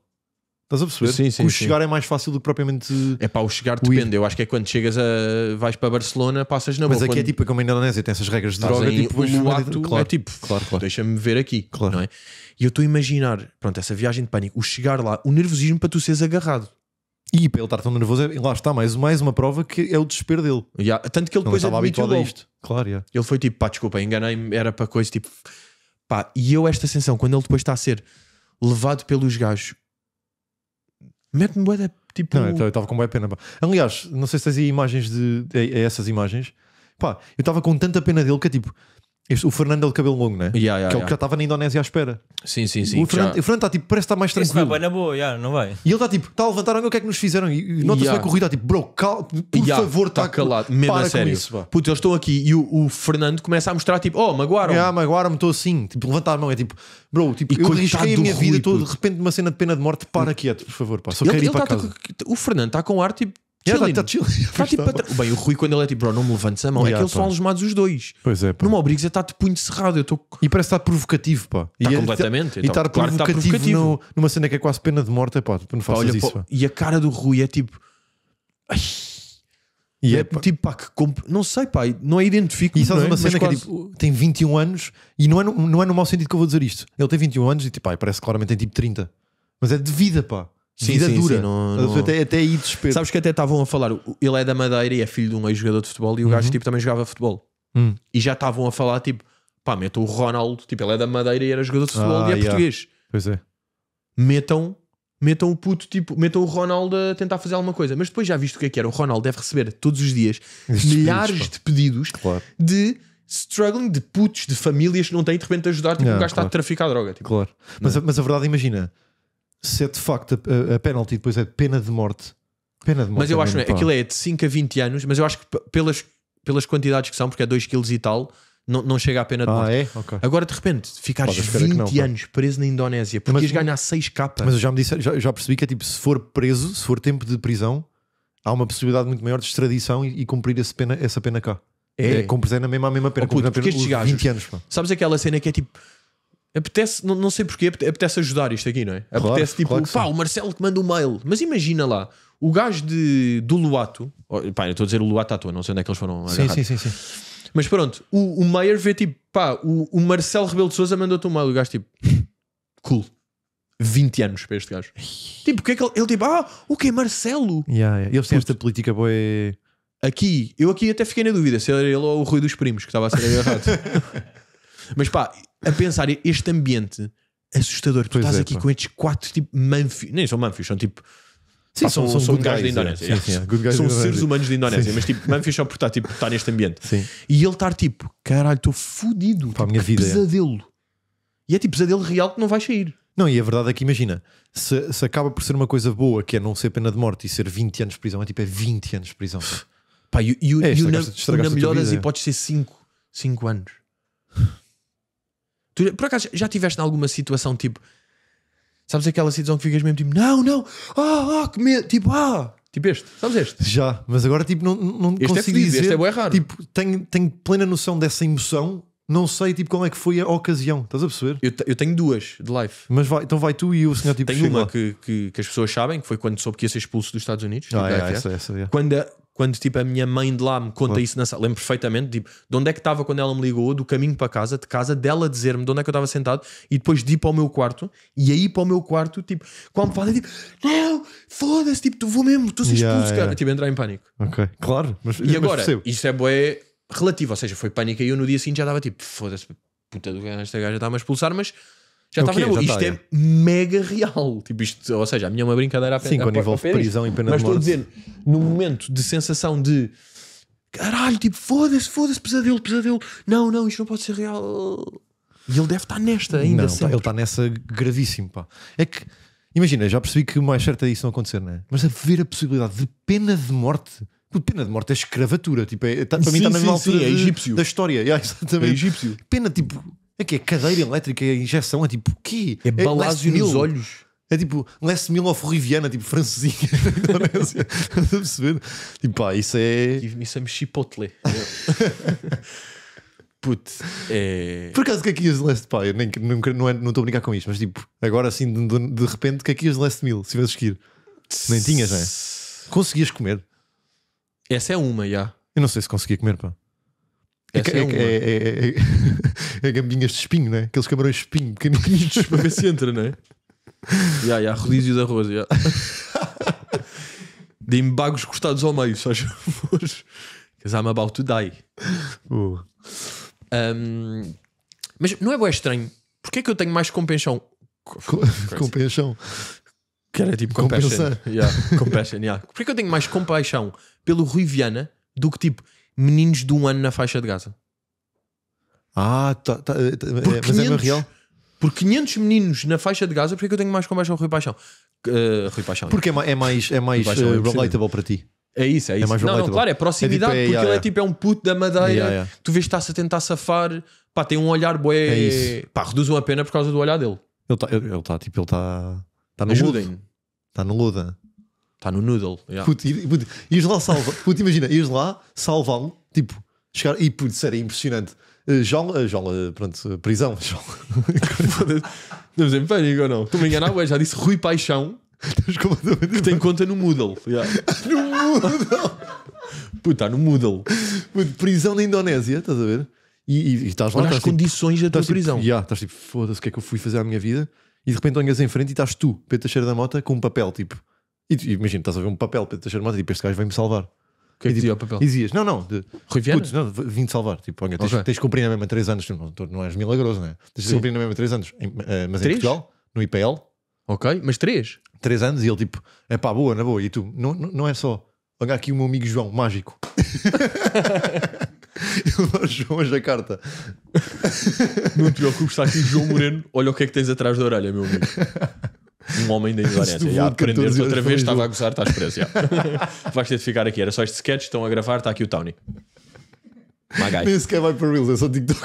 Estás a perceber? Sim, sim, o chegar sim. é mais fácil do que propriamente. É pá, o chegar o depende. Ir. Eu acho que é quando chegas a. vais para Barcelona, passas na boa. Mas aqui é quando... Tipo, é tipo como a Indonésia, tem essas regras de Estás droga. Tipo, o ato claro, é tipo, claro, claro. deixa-me ver aqui. Claro. Não é? E eu estou a imaginar, pronto, essa viagem de pânico, o chegar lá, o nervosismo para tu seres agarrado. E para ele estar tão nervoso, é, lá está mais, mais uma prova que é o desespero dele. Yeah. Tanto que ele não depois estava habituado a isto. Claro, yeah. Ele foi tipo, pá, desculpa, enganei-me, era para coisa tipo. Pá, e eu, esta sensação, quando ele depois está a ser levado pelos gajos, mete-me boeda tipo. Não, eu estava com boa pena. Pá. Aliás, não sei se tens aí imagens de. É, é essas imagens. Pá, eu estava com tanta pena dele que é tipo este, o Fernando é o cabelo longo, né? Yeah, yeah, que é o que já estava na Indonésia à espera. Sim, sim, sim. O Fernando, já... Tá, tipo, parece estar mais tranquilo. Isso vai na boa, yeah, não vai. E ele está tipo, está a levantar, o que é que nos fizeram? E nota-se yeah. na corrida, está tipo, bro, cal, por favor, está tá, tá tipo, calado. Mesmo a sério. Isso, Puto, eu estou aqui e o, o, Fernando começa a mostrar tipo, oh, magoaram. Yeah, magoaram-me, estou assim. Tipo, levantar a mão, é tipo, bro, tipo, e eu risquei a minha Rui, vida, estou de repente numa cena de pena de morte, para quieto, por favor, pá. Só ele, quero ele ir para tá, tipo, casa. O Fernando está com ar tipo Yeah, tá, tá chill. Tá tipo, tá. bem, o Rui, quando ele é tipo, bro, não me levantes a mão, é yeah, é que eles são algemados os dois. Pois é, pá. Não me está de punho cerrado. Eu tô... E parece estar provocativo, pá. Está é- completamente. E então, estar então, claro tá provocativo, tá provocativo. No, numa cena que é quase pena de morte, é pá, não faz olha, isso. Pá. E a cara do Rui é tipo. Ai, e é, é tipo, pá, que comp... não sei, pá, não a identifico. E sabes é? uma cena quase... que é, tipo, tem 21 anos e não é, no, não é no mau sentido que eu vou dizer isto. Ele tem 21 anos e tipo, pá, parece claramente tem tipo 30. Mas é de vida, pá. Sim, vida sim, dura. Sim, não, não... Até, até aí desespero. Sabes que até estavam a falar, ele é da Madeira e é filho de um ex-jogador de futebol e o uhum. gajo tipo, também jogava futebol. Uhum. E já estavam a falar tipo, pá, metam o Ronaldo, tipo, ele é da Madeira e era jogador de futebol ah, e é ah, yeah. português. Pois é. Metam, metam o puto, tipo, metam o Ronaldo a tentar fazer alguma coisa. Mas depois já viste o que é que era, o Ronaldo deve receber todos os dias Estes milhares pedidos, de pedidos claro. de struggling de putos, de famílias que não têm de repente ajudar, tipo, yeah, um gajo claro. está a traficar a droga. Tipo. Claro. Mas, mas a verdade, imagina se é de facto a, a, a penalty depois é pena de morte. Pena de morte. Mas eu é acho, mesmo, aquilo é de 5 a 20 anos, mas eu acho que pelas, pelas quantidades que são, porque é 2 kg e tal, não, não chega à pena de ah, morte. É? Okay. Agora, de repente, ficares 20 não, anos preso na Indonésia, porque mas, ias ganhar 6 capas. Mas eu já me disse, já, já, percebi que é tipo, se for preso, se for tempo de prisão, há uma possibilidade muito maior de extradição e, e cumprir essa pena, essa pena cá. É, é cumprir é na mesma, a mesma pena. Oh, puto, pena, pena 20 gajos, anos, Sabes aquela cena que é tipo Apetece, não, não sei porquê, apetece ajudar isto aqui, não é? Claro, apetece tipo, claro pá, sim. o Marcelo que manda o um mail. Mas imagina lá, o gajo de, do Luato, pá, eu estou a dizer o Luato à toa, não sei onde é que eles foram. Sim, sim, sim, sim, Mas pronto, o, o Maier vê tipo, pá, o, o Marcelo Rebelo de Souza mandou-te um mail. O gajo tipo, cool. 20 anos para este gajo. tipo, o que é que ele, ele tipo, ah, o que é Marcelo? Yeah, yeah. Eles têm esta política boa. Aqui, eu aqui até fiquei na dúvida se era ele ou o Rui dos Primos que estava a ser agarrado. Mas pá, a pensar este ambiente assustador. Tu pois estás é, aqui com estes quatro tipo Manfios, nem são Manfios, são tipo. Sim, são, são, são good guys, da é. Indonésia. Sim, sim, é são seres humanos da Indonésia, sim. mas tipo, Manfios só por estar, tipo, estar tá neste ambiente. E ele estar tá, tipo, caralho, estou fodido. Pá, tipo, minha vida. É. Pesadelo. É. E é tipo pesadelo real que não vai sair. Não, e a verdade é que imagina, se, se, acaba por ser uma coisa boa, que é não ser pena de morte e ser 20 anos de prisão, é tipo, é 20 anos de prisão. Pá, e, e, é, e na, na melhor das hipóteses ser 5 anos. Tu, por acaso, já tiveste alguma situação tipo. Sabes aquela situação que ficas mesmo tipo, não, não, ah, ah, que medo, tipo, ah, tipo este, sabes este? Já, mas agora tipo, não, não este é consigo é dizer. Este é bué raro. Tipo, tenho, tenho plena noção dessa emoção, não sei tipo qual é que foi a ocasião, estás a perceber? Eu, eu tenho duas de life Mas vai, então vai tu e o senhor tipo Tenho uma que, que, que, as pessoas sabem, que foi quando soube que ia ser expulso dos Estados Unidos. Ah, é, é, essa, essa, é. Quando quando tipo a minha mãe de lá me conta claro. isso na sala, lembro perfeitamente, tipo, de onde é que estava quando ela me ligou, do caminho para casa, de casa, dela dizer-me de onde é que eu estava sentado e depois de ir para o meu quarto e aí para o meu quarto, tipo, quando me fala, tipo, não, foda-se, tipo, tu vou mesmo, tu se ser expulso, yeah, cara, tipo, entrar em pânico. Ok, claro, mas, e agora, mas isto é boé relativo, ou seja, foi pânico e eu no dia seguinte já estava tipo, foda-se, puta do gajo, esta gaja está-me a expulsar, mas já estava na Isto tá, é mega real. Tipo, isto, ou seja, a minha é uma brincadeira à Sim, quando envolve prisão e pena Mas de estou a dizer, no momento de sensação de caralho, tipo, foda-se, foda-se, pesadelo, pesadelo. Não, não, isto não pode ser real. E ele deve estar nesta ainda. Não, tá, sempre. ele está nessa gravíssimo, pá. É que, imagina, já percebi que o mais certo é isso não acontecer, não é? Mas haver a possibilidade de pena de morte. Pena de morte é escravatura, tipo, é, tá, para sim, mim está na mesma sim, altura sim, é egípcio. da história. É, exatamente. É egípcio. Pena, tipo, é que é cadeira elétrica, é injeção, é tipo, o quê? É, é balásio nos olhos. É tipo Les of Riviana, tipo francesinha. Estás a perceber? Tipo, pá, isso é. Isso é chipotle. put é. Por acaso, caquias é de Last Pá, eu nem, é- não estou a brincar com isto, mas tipo, agora assim, de, de repente, aqui de Last Mil, se tivesses que ir. Nem tinhas, não é? Conseguias comer? Essa é uma, já. Eu não sei se conseguia comer, pá. É, é, é, uma. É é, é, é, é gambinhas de espinho, né? Aqueles camarões de espinho, pequenininhos. para ver se entra, né? E já, rodízio de arroz, já. Dei-me bagos cortados ao meio, se favor. Because I'm about to die. Uh. Um, mas não é bem estranho. Porquê é que eu tenho mais compensão? Compensão? Que era tipo compassion. Compensar. Yeah, compassion, yeah. Porquê é que eu tenho mais compaixão pelo Rui Viana do que tipo meninos de um ano na faixa de Gaza. Ah, tá, tá, eh, tá, Por eh, mas é 500 meu real? Por 500 meninos na faixa de Gaza, porque é que eu tenho mais compaixão com o Rui Paixão? Uh, Rui Paixão. Porque é, é mais, é mais uh, relatable para ti. É isso, é, é isso. mais não, não, claro, é proximidade, É tipo, é, porque ele é tipo é um puto da madeira. Tu vês que está-se a tentar safar, pá, tem um olhar boé. É pá, reduzam a pena por causa do olhar dele. Ele está, ele, ele tá, tipo, ele está. Tá, tá no Luda. Ajudem. Está no Luda. Está no noodle. Yeah. Puto, puto, ias lá salva. Puto, imagina, ias lá salvá-lo, tipo, chegar. E puto, sério, impressionante. Uh, eh, jola, uh, eh, jola, eh, pronto, uh, prisão. João Estamos em é pânico ou não? Estou-me a enganar, ué, já disse Rui Paixão. que tem conta no Moodle. Yeah. no Moodle! Puto, está no Moodle. Puto, prisão na Indonésia, estás a ver? E, e, e estás lá. Olha as tipo, condições tipo, da tua tipo, prisão. Yeah, estás tipo, foda-se, o que é que eu fui fazer à minha vida? E de repente olhas em frente e estás tu, peta cheira da mota, com um papel, tipo e, imagina, estás a ver um papel para deixar moto e tipo, este gajo vem me salvar. O que é que tipo, dizia o papel? dizias, não, não, de, Rui Viana? Putz, não, vim te salvar. Tipo, olha, tens, Ok. tens de cumprir na mesma 3 anos, não, não és milagroso, não é? Tens de cumprir na mesma 3 anos. Em- eh, mas Três? em Portugal, no IPL, Ok, mas 3? 3 anos, e ele tipo, é pá, boa, na boa. E tu, não, não, é só. Olha aqui o meu amigo João, mágico. Eu adoro João a Jacarta. Não te preocupes, está aqui o João Moreno. Olha o que é que tens atrás da orelha, meu amigo. um homem da Indonésia. Já prender-te outra vez, estava a gozar, estás preso. Vais ter de ficar aqui. Era só este sketch, estão a gravar, está aqui o Tony. Magai. Nem sequer vai para Reels, é só TikTok.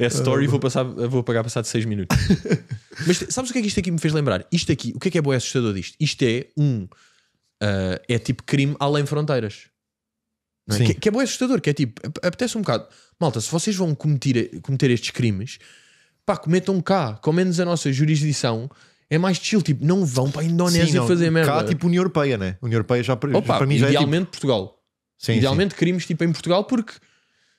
Essa é story vou, passar, vou apagar passado 6 minutos. Mas sabes o que é que isto aqui me fez lembrar? Isto aqui, o que é que é bom assustador disto? Isto é um. Uh, é tipo crime além fronteiras. É? Que, que, é bom assustador, que é tipo. Apetece um bocado. Malta, se vocês vão cometer, cometer estes crimes, pá, cometam cá, com menos a nossa jurisdição. É mais chill, tipo, não vão para a Indonésia Sim, fazer merda. Cá, tipo, União Europeia, né? União Europeia já, Opa, para mim já Idealmente é, tipo... Portugal. Sim, idealmente sim. queríamos tipo em Portugal porque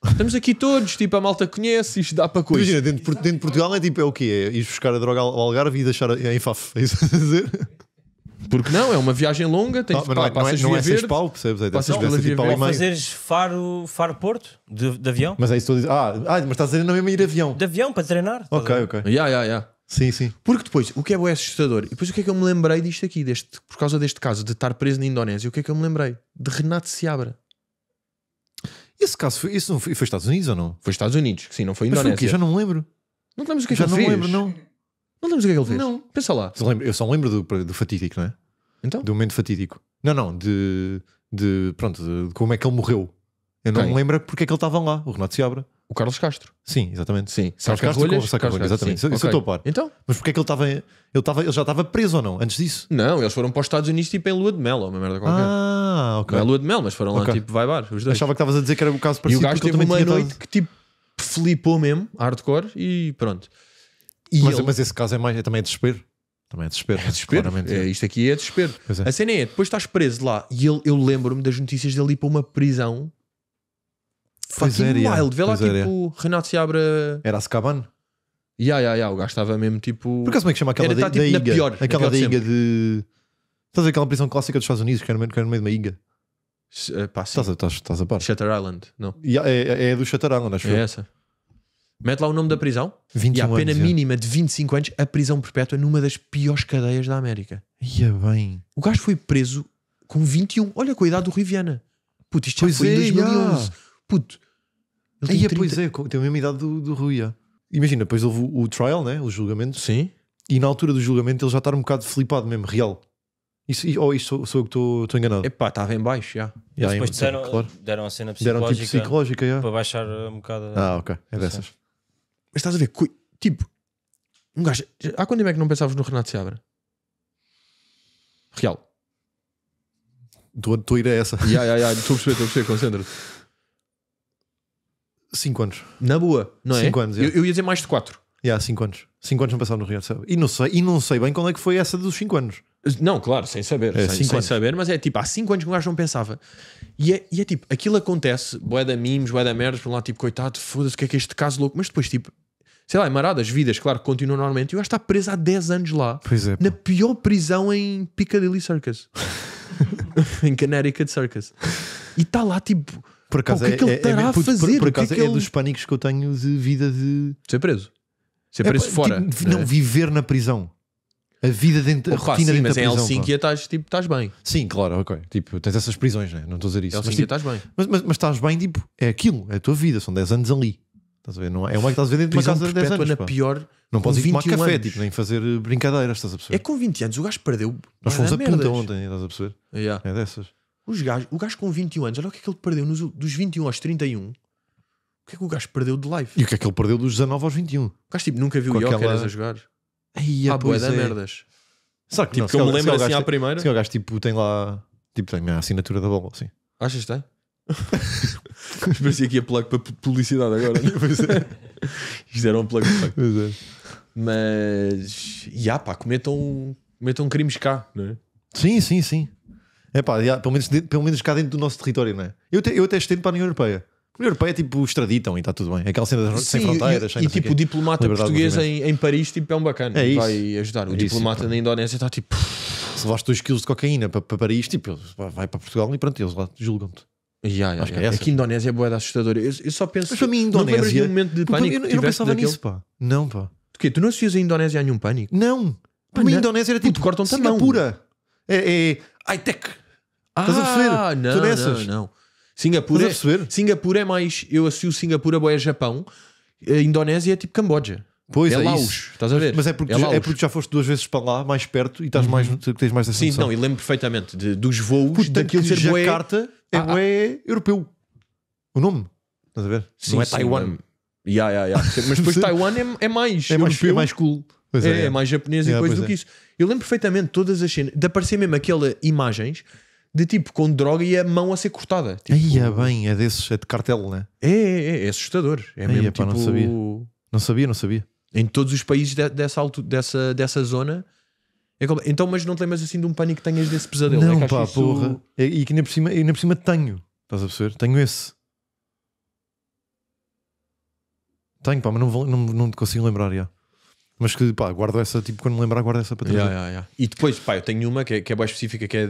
estamos aqui todos, tipo a malta conhece, isto dá para coisa. Imagina, dentro, dentro de Portugal é tipo é o quê? É ir buscar a droga ao Algarve e deixar em Faf, é isso a dizer? Porque não, é uma viagem longa, tem que, pá, é- não, passas não é, não via é verde, pau, percebes? É, passas pela via tipo, verde. fazeres faro, faro Porto, de, de avião. Mas é isso que estou a dizer. Ah, ah, mas estás a dizer não é mesmo ir avião. De avião, para treinar. Ok, ok. Yeah, yeah, yeah. Sim, sim. Porque depois, o que é bué assustador? E depois o que é que eu me lembrei disto aqui, deste, por causa deste caso de estar preso na Indonésia, o que é que eu me lembrei? De Renato Seabra. Esse caso foi, isso não foi, foi Estados Unidos ou não? Foi Estados Unidos, sim, não foi Indonésia. Mas foi o quê? Já não me lembro. Não te o que é que Já não me lembro, não. Não lembro o que é que ele fez. Não. Pensa lá. eu só me lembro do, do fatídico, não é? Então? Do momento fatídico. Não, não, de. de pronto, de, de como é que ele morreu. Eu não me lembro porque é que ele estava lá, o Renato Seabra. O Carlos Castro. Sim, exatamente. Sim. Carlos Castro com o Carlos Castro, exatamente. Isso- isso eu estou a par. Então? Mas porque é que ele estava. Ele, estava- ele já estava preso ou não? Antes disso? Não, eles foram para os Estados Unidos tipo em lua de mel ou uma merda qualquer. Ah, ok. não é lua de mel, mas foram lá tipo vai bar, os dois. Achava que estavas a dizer que era um caso E o gajo teve uma noite que tipo flipou mesmo, hardcore, e pronto. Mas, ele... mas, esse caso é mais, é também é desespero. Também é desespero. É desespero. Claramente. É, é. isto aqui é desespero. É. A cena é, depois estás preso lá. E ele, eu lembro-me das notícias dele ir para uma prisão. Pois Fucking wild. Vê lá, tipo, Renato se abre. Era a Scaban? Ya, yeah, ya, o gajo estava mesmo tipo. Por acaso, como é que chama aquela Era, tá, da, tá, tipo, da, pior, aquela da IGA de. Estás a ver aquela prisão clássica dos Estados Unidos que era no meio de uma IGA? Uh, pá, estás, a, estás, estás a par. Shutter Island, não? Yeah, é, é, é, do Shutter Island, acho que é. essa. Mete lá o nome da prisão. 21 e a pena anos, é. mínima de 25 anos, a prisão perpétua numa das piores cadeias da América. Ia bem. O gajo foi preso com 21. Olha com a idade do Riviana. Puto, isto pois é, já foi é, em 2011. Yeah. Puto. Ele Ia, 30... Pois é, tem a mesma idade do, do Rui. É. Imagina, depois houve o, o trial, né? o julgamento. Sim. E na altura do julgamento ele já está um bocado flipado mesmo, real. Isso, ou oh, isso sou, sou eu que estou enganado? Epá, estava em baixo, já. Yeah, depois em, deram, claro. deram a cena psicológica, deram tipo psicológica yeah. para baixar um bocado. Ah, ok, é dessas. Mas estás a ver, tipo, um gajo. Há quanto tempo é que não pensavas no Renato Seabra? Real. Estou a ir é essa. Ya, ya, ya, estou a perceber, estou a perceber, concentra-te. 5 anos. Na boa, não é? 5 anos. Yeah. Eu, eu, ia dizer mais de 4. Ya, yeah, 5 anos. 5 anos não passaram no Renato Seabra. E não, sei, e não sei bem quando é que foi essa dos 5 anos. Não, claro, sem saber. É, sem, sem saber, mas é tipo, há 5 anos que um gajo não pensava. E é, e é tipo, aquilo acontece, boé da memes, boé da merdas, por um lado, tipo, coitado, foda-se, o que é que é este caso louco? Mas depois, tipo, sei lá, em Maradas, vidas, claro, continuam normalmente. E o gajo está preso há 10 anos lá. Pois é. Pô. Na pior prisão em Piccadilly Circus. em Connecticut Circus. E está lá, tipo... Por acaso, pô, o que é, que é- ele é estará é, é, a fazer? Por, por é acaso, é, é ele... dos pânicos que eu tenho de vida de... Ser preso. Ser preso fora. Tipo, não, viver na prisão. A vida dentro, a rotina sim, dentro mas da prisão. Mas em Helsínquia estás, tipo, estás bem. Sim, claro, ok. Tipo, tens essas prisões, né? não estou a dizer isso. Helsínquia tipo, estás bem. Mas, mas, estás bem, tipo, é aquilo, é a tua vida, são 10 anos ali. Estás a ver? Não, é, é uma que estás a ver dentro de uma casa de 10 anos. Na pior, não podes ir tomar café, tipo, nem fazer brincadeiras, estás a perceber? É com 20 anos, o gajo perdeu. Nós fomos a merdas. punta ontem, estás a perceber? Yeah. É dessas. Os gajos, o gajo com 21 anos, olha o que é que ele perdeu nos, dos 21 aos 31. O que é que o gajo perdeu de live? E o que é que ele perdeu dos 19 aos 21? O gajo tipo, nunca viu Jokeras aquela... a jogar. Ai, ah, boa da é. merdas. Só que tipo, não, que eu me lembro assim gajo, à primeira. Sim, o gajo tipo, tem lá, tipo, tem a assinatura da bola, assim. Achas que tem? Parecia é que ia plug para publicidade agora. É? É. Fizeram um plug Pois é. Mas. E yeah, pá, cometam, cometam crimes cá, não é? Sim, sim, sim. É pá, pelo, menos, pelo menos cá dentro do nosso território, não é? Eu, te, eu até estendo para a União Europeia. A União Europeia, tipo, extraditam e está tudo bem. Aquela cena Sim, sem fronteiras. E, e tipo, o diplomata português em, em, Paris, tipo, é um bacana. É vai ajudar. O é diplomata na Indonésia está tipo. Se levaste 2kg de cocaína para, para Paris, tipo, vai para Portugal e pronto, eles lá julgam-te. Yeah, yeah, Acho que é yeah. É essa. Aqui Indonésia é boa assustadora. Eu, eu só penso. Mas para mim, Indonésia. Não um momento de pânico? Eu, eu, não pensava nisso, pá. Não, pá. Tu, quê? tu não assistias a Indonésia a nenhum pânico? Não. Para mim, não. Indonésia era tipo. Cortam-te a mão. Singapura. É, é high-tech. Ah, Estás a ah, perceber? Não, não, não. Singapura, Estás a perceber? Singapura é mais. Eu associo Singapura boa é Japão. A Indonésia é tipo Camboja. Pois é, é Laos, isso. estás a ver? Mas é porque, é, é, porque já foste duas vezes para lá, mais perto, e estás uhum. mais, tens mais acesso. Sim, não, e lembro perfeitamente de, dos voos, daquilo que ser Jacarta é ah, ah. europeu. O nome, estás a ver? Sim, não é sim, Taiwan. Yeah, yeah, yeah. Mas depois Taiwan é, é mais. É mais, é europeu. é mais cool. É, é, é, mais japonês e coisa do é. que isso. Eu lembro perfeitamente todas as cenas, de aparecer mesmo aquelas imagens de tipo com droga e a mão a ser cortada. Tipo, é bem, é desses, é de cartel, né? É, é, é, é assustador. É Ai, mesmo. Epá, tipo... não sabia. Não sabia, não sabia. Em todos os países de, dessa, alto, dessa, dessa zona. É como, então, mas não te lembras assim de um pânico que tenhas desse pesadelo? Não, é pá, isso... porra. E, é, e que nem por, cima, nem por cima tenho. Estás a perceber? Tenho esse. Tenho, pá, mas não, vou, não, não te consigo lembrar já. Mas que, pá, guardo essa, tipo, quando me lembrar, guardo essa para yeah, yeah, yeah, E depois, pá, eu tenho uma que é, que é mais específica, que é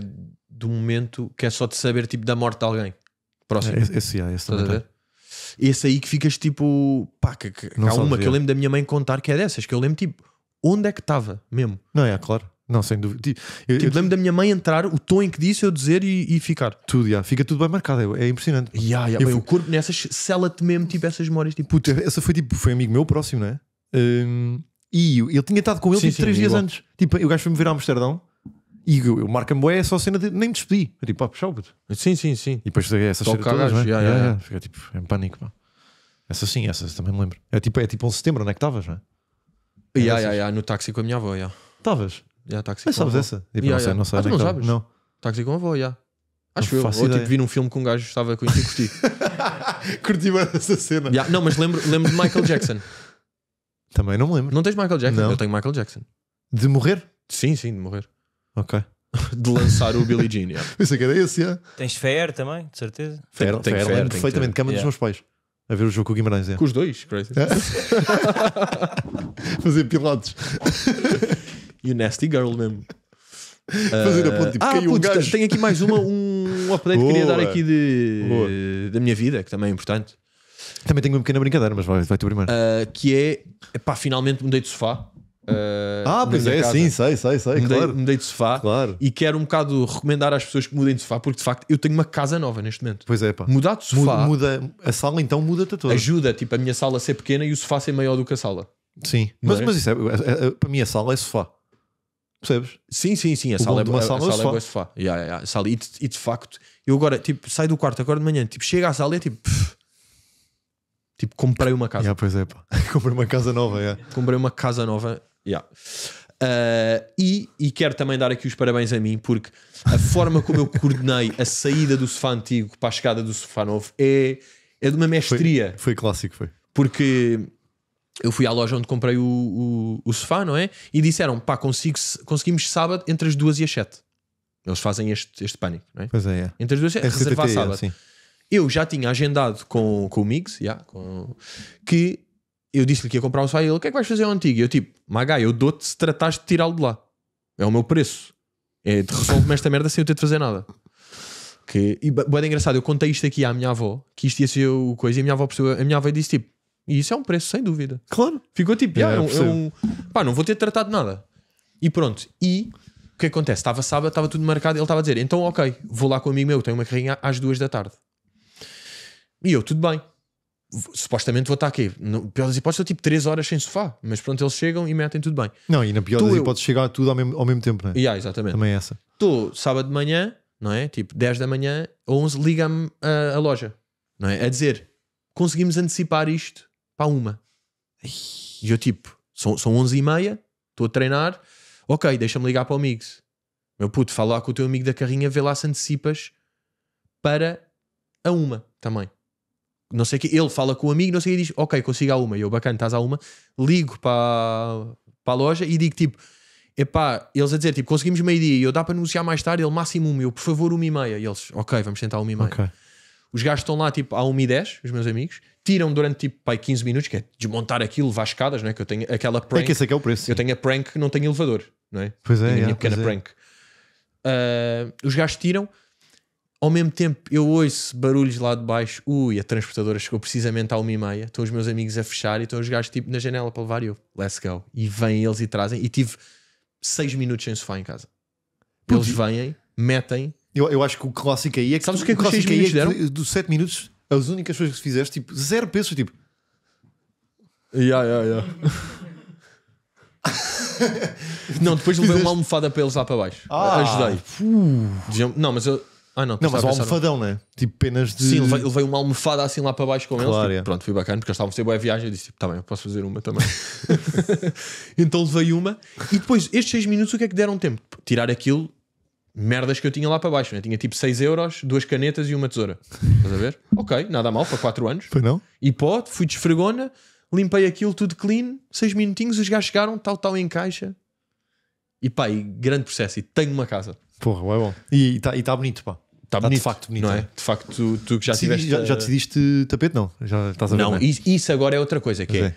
do momento, que é só de saber, tipo, da morte de alguém. Próximo. É, esse, yeah, esse Estás a ver? esse aí que ficas tipo. Pá, que, que, há uma que eu lembro da minha mãe contar que é dessas, que eu lembro tipo onde é que estava mesmo. Não, é, claro. Não, sem dúvida. Eu, tipo, eu, lembro da minha mãe entrar, o tom em que disse, eu dizer e, e ficar. Tudo, yeah. fica tudo bem marcado, é, é impressionante. Yeah, yeah, eu bem, fui... O corpo nessas cela te mesmo, tipo essas memórias. Tipo... Puta, essa foi tipo, foi amigo meu próximo, não é? Um, e eu, eu tinha estado com ele sim, tipo, sim, três sim, é dias igual. antes. Tipo, o gajo foi-me ver a Amsterdão e o Marco Boé é só a cena de nem me despedi. É tipo, ah, puxou, puto. Sim, sim, sim. E depois é essa Toca Todas, é? já, Fica tipo em é pânico, pá. Essa sim, essa também me lembro. É tipo, é tipo 11 de setembro, onde é que estavas, não é? Ya, ya, ya, no táxi com a minha avó, ya. Yeah. Estavas? Yeah, táxi Mas sabes essa? Tipo, yeah, não yeah. não sei. Ah, tu é não sabes? Não. Táxi com a avó, ya. Yeah. Acho não eu. Ou tipo, vi num filme com um gajo estava com isso e curti. curti essa cena. Yeah, não, mas lembro, lembro de Michael Jackson. Também não me lembro. Não tens Michael Jackson? Não. Eu tenho Michael Jackson. De morrer? Sim, sim, de morrer. Ok. de lançar o Billie Jean. Yeah. é que era esse, yeah. Tens Fair também, de certeza. Fair, tem, fair, lembro perfeitamente, ter... cama yeah. dos meus pais. A ver o jogo com o Guimarães, é. Com os dois, crazy. Fazer pilotos. e o Nasty Girl mesmo. Fazer a ponte, tipo, ah, tem um Tenho aqui mais uma, um update que queria dar aqui de, da minha vida, que também é importante. Também tenho uma pequena brincadeira, mas vai, vai primeiro. Uh, que é, pá, finalmente mudei de sofá. Uh, ah, ah pois é, casa. sim, sei, sei, sei, mudei, claro. Mudei de sofá claro. e quero um bocado recomendar às pessoas que mudem de sofá, porque de facto eu tenho uma casa nova neste momento. Pois é, pá. Mudar de sofá. Muda, muda a sala então muda-te toda. Ajuda, tipo, a minha sala a ser pequena e o sofá ser maior do que a sala. Sim, mas, é? mas, isso é, é, é, para mim a sala é sofá. Percebes? Sim, sim, sim. A o sala, é, uma sala, a, sala é, é sofá. Yeah, yeah, yeah. Sala. E, de, e de facto, eu agora, tipo, saio do quarto agora de manhã, tipo, chego à sala e é tipo. Pff, tipo, comprei uma casa. Yeah, pois é, pá. comprei uma casa nova, yeah. Comprei uma casa nova Yeah. Uh, e, e, quero também dar aqui os parabéns a mim, porque a forma como eu coordenei a saída do sofá antigo para a chegada do sofá novo é, é de uma mestria. Foi, foi clássico, foi. Porque eu fui à loja onde comprei o, o, o sofá, não é? E disseram: pá, consigo, conseguimos sábado entre as duas e as sete. Eles fazem este, este pânico, não é? Pois é, é. Entre as duas e as sete, é reservar sábado. Sim. Eu já tinha agendado com, com o Migs, yeah, com, que eu disse-lhe que ia comprar um sofá e ele, o que é que vais fazer ao antigo? E eu tipo, Magá, eu dou-te se tratares de tirá-lo de lá. É o meu preço. É, resolver me esta merda sem eu ter de fazer nada. Que, e bem engraçado, eu contei isto aqui à minha avó, que isto ia ser o coisa, e a minha avó percebeu, a minha avó disse tipo, e isso é um preço, sem dúvida. Claro. Ficou tipo, yeah, é, é, é um, pá, não vou ter tratado nada. E pronto, e o que acontece? Estava sábado, estava tudo marcado, ele estava a dizer, então ok, vou lá com um amigo meu, tenho uma carrinha às duas da tarde. E eu, tudo bem supostamente vou estar aqui. No pior das hipóteses, estou tipo 3 horas sem sofá, mas pronto, eles chegam e metem tudo bem. Não, e na pior tu, das hipóteses, eu... chegar tudo ao mesmo, ao mesmo tempo, não é? Yeah, exatamente. Também é essa. Estou sábado de manhã, não é? Tipo 10 da manhã, 11, liga-me a, ah, a, loja, não é? A dizer, conseguimos antecipar isto para uma. E eu tipo, são, são 11 e meia, estou a treinar, ok, deixa-me ligar para o Migs. Meu puto, fala lá com o teu amigo da carrinha, vê lá se antecipas para a uma também não sei o que, Ele fala com o amigo, não sei o quê, diz, ok, consigo a uma. E eu, bacana, estás a uma. Ligo para, para a loja e digo, tipo, epá, eles a dizer, tipo, conseguimos meio-dia. E eu, dá para negociar mais tarde? Ele, máximo uma. Eu, por favor, uma e meia. E eles, ok, vamos tentar uma e meia. Okay. Os gajos estão lá, tipo, a uma e dez, os meus amigos. Tiram durante, tipo, pai, 15 minutos, que é desmontar aquilo, levar escadas, né? Que eu tenho aquela prank. É que esse é é o preço. Eu tenho a prank que não tem elevador, não é? Pois é, a minha é, pequena prank. É. Uh, os gajos tiram ao mesmo tempo, eu ouço barulhos lá de baixo. Ui, a transportadora chegou precisamente à uma e meia. Estão os meus amigos a fechar e estão os gajos tipo na janela para levar eu. Let's go. E vêm eles e trazem. E tive seis minutos sem sofá em casa. Eles vêm, metem. Eu, eu acho que o clássico aí é que. Sabes o que é que o clássico aí é dos sete minutos, as únicas coisas que fizeste, tipo, zero peso tipo. Yeah, yeah, yeah. não, depois levei uma almofada para eles lá para baixo. Ah. Ajudei. Uh. Não, mas eu ah, não, não mas um almofadão, no... né? Tipo penas de. Sim, levei, levei uma almofada assim lá para baixo com claro, eles. Tipo, é. Pronto, foi bacana, porque eles estavam a fazer boa viagem. Eu disse: tá bem, eu posso fazer uma também. então levei uma. E depois, estes 6 minutos, o que é que deram tempo? Tirar aquilo, merdas que eu tinha lá para baixo. Né? Tinha tipo 6 euros, duas canetas e uma tesoura. Estás a ver? ok, nada mal, para 4 anos. Foi não? E pô fui desfregona limpei aquilo tudo clean, 6 minutinhos, os gajos chegaram, tal, tal, em caixa. E pá, e grande processo. E tenho uma casa. Porra, é bom. E está tá bonito, pá. Está bonito. Tá de facto bonito. Não é? é? De facto, tu, que já Decidi, tiveste. Já, já eh, decidiste tapete? Não. Já estás a ver, não, não é? isso agora é outra coisa que é. é.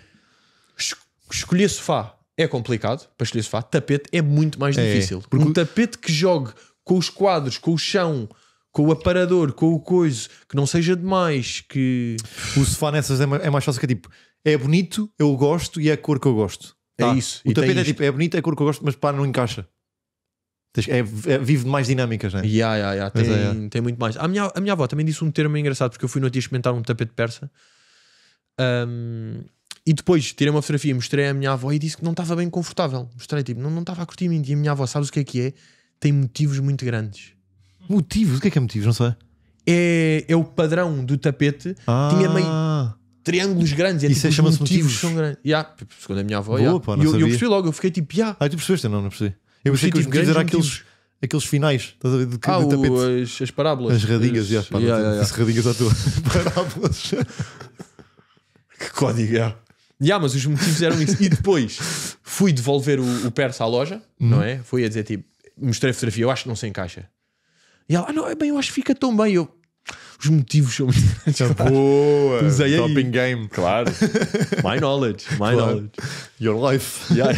Escolher sofá é complicado para escolher sofá. Tapete é muito mais é, difícil. Porque... Um tapete que jogue com os quadros, com o chão, com o aparador, com o coiso, que não seja demais, que... O sofá nessas é mais fácil que é tipo, é bonito, eu gosto e é a cor que eu gosto. Tá. É isso. O tapete é tipo, é bonito, é a cor que eu gosto, mas pá, não encaixa. É, é, vive de mais dinâmicas, né? Yeah, yeah, yeah. É, tem, é, yeah. tem muito mais. A minha, a minha avó também disse um termo engraçado, porque eu fui no dia experimentar um tapete persa. Um, e depois tirei uma fotografia, mostrei à minha avó e disse que não estava bem confortável. Mostrei, tipo, não, não estava a curtir muito. E a minha avó, sabes o que é que é? Tem motivos muito grandes. Motivos? O que é que é motivos? Não sei. É, é o padrão do tapete. Ah. Tinha meio triângulos grandes. É Isso tipo, é, chama-se motivos. motivos. São grandes. Yeah, segundo a minha avó. Boa, yeah. e eu, eu percebi logo, eu fiquei tipo, yeah. Ah, tu percebeste? Não, não percebi. Eu achei que os games eram aqueles, aqueles finais de, de, ah, de tapete. O, as, as, parábolas. As radinhas, as, já, yeah, yeah, yeah. à tua. parábolas. que código é? Yeah, mas os motivos eram isso. E depois fui devolver o, o persa à loja, hum. não é? Fui a dizer tipo, mostrei a fotografia, eu acho que não se encaixa. E ela, ah, não, é bem, eu acho que fica tão bem. Eu, os motivos são muito Boa! Usei Topping game. Claro. My knowledge. My claro. knowledge. Your life. Yeah.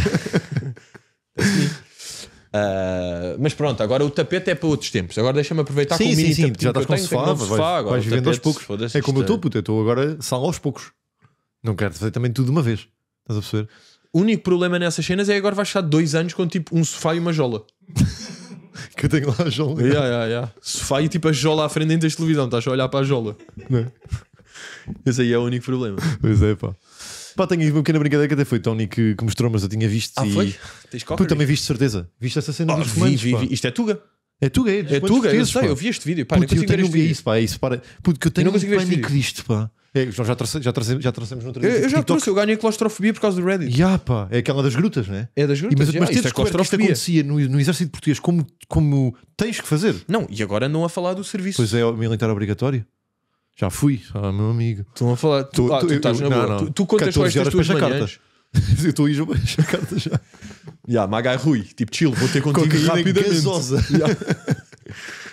Uh, mas pronto, agora o tapete é para outros tempos. Agora deixa-me aproveitar sim, com o mini sim, sim, já estás com tenho, sofá, tenho vai, sofá agora, vais vivendo aos poucos. É como é- eu estou, puto, eu estou agora sal aos poucos. Não quero fazer também tudo de uma vez. Estás a perceber? O único problema nessas cenas é agora vais estar dois anos com tipo um sofá e uma jola. que eu tenho lá a jola. Yeah, yeah, yeah. Sofá e tipo a jola à frente dentro da televisão, estás a olhar para a jola. Não é? Esse aí é o único problema. Pois é, pá. Pá, tenho uma pequena brincadeira que até foi Tony que, que mostrou, mas eu tinha visto. Ah, e... foi? Tens Pô, também viste, certeza. Viste essa cena oh, dos vi, vi, vi, Isto é Tuga. É Tuga, é, é Tuga. Eu, sei, eu vi este vídeo. Pá, Puta, eu tenho ver isso, pá. É isso, para. Puta, que eu tenho eu não um pânico disto, pá. É, já, trouxe, já, trouxe, já trouxemos vídeo. Eu, eu já trouxe, eu ganhei claustrofobia por causa do Reddit. Yeah, pá, é aquela das grutas, né? É das grutas. E, mas yeah, mas é tens é claustrofobia. Isto acontecia no, no exército português, como, como tens que fazer. Não, e agora não a falar do serviço. Pois é, o militar obrigatório. Já fui, ah, meu amigo. Tu não falar, tu, tu, ah, tu, tu estás eu, na Não, não. Tu, contas com estas tuas eu estou aí já baixar cartas já. Yeah, Magai Rui, tipo, chill, vou ter contigo Cocaína rapidamente. Yeah.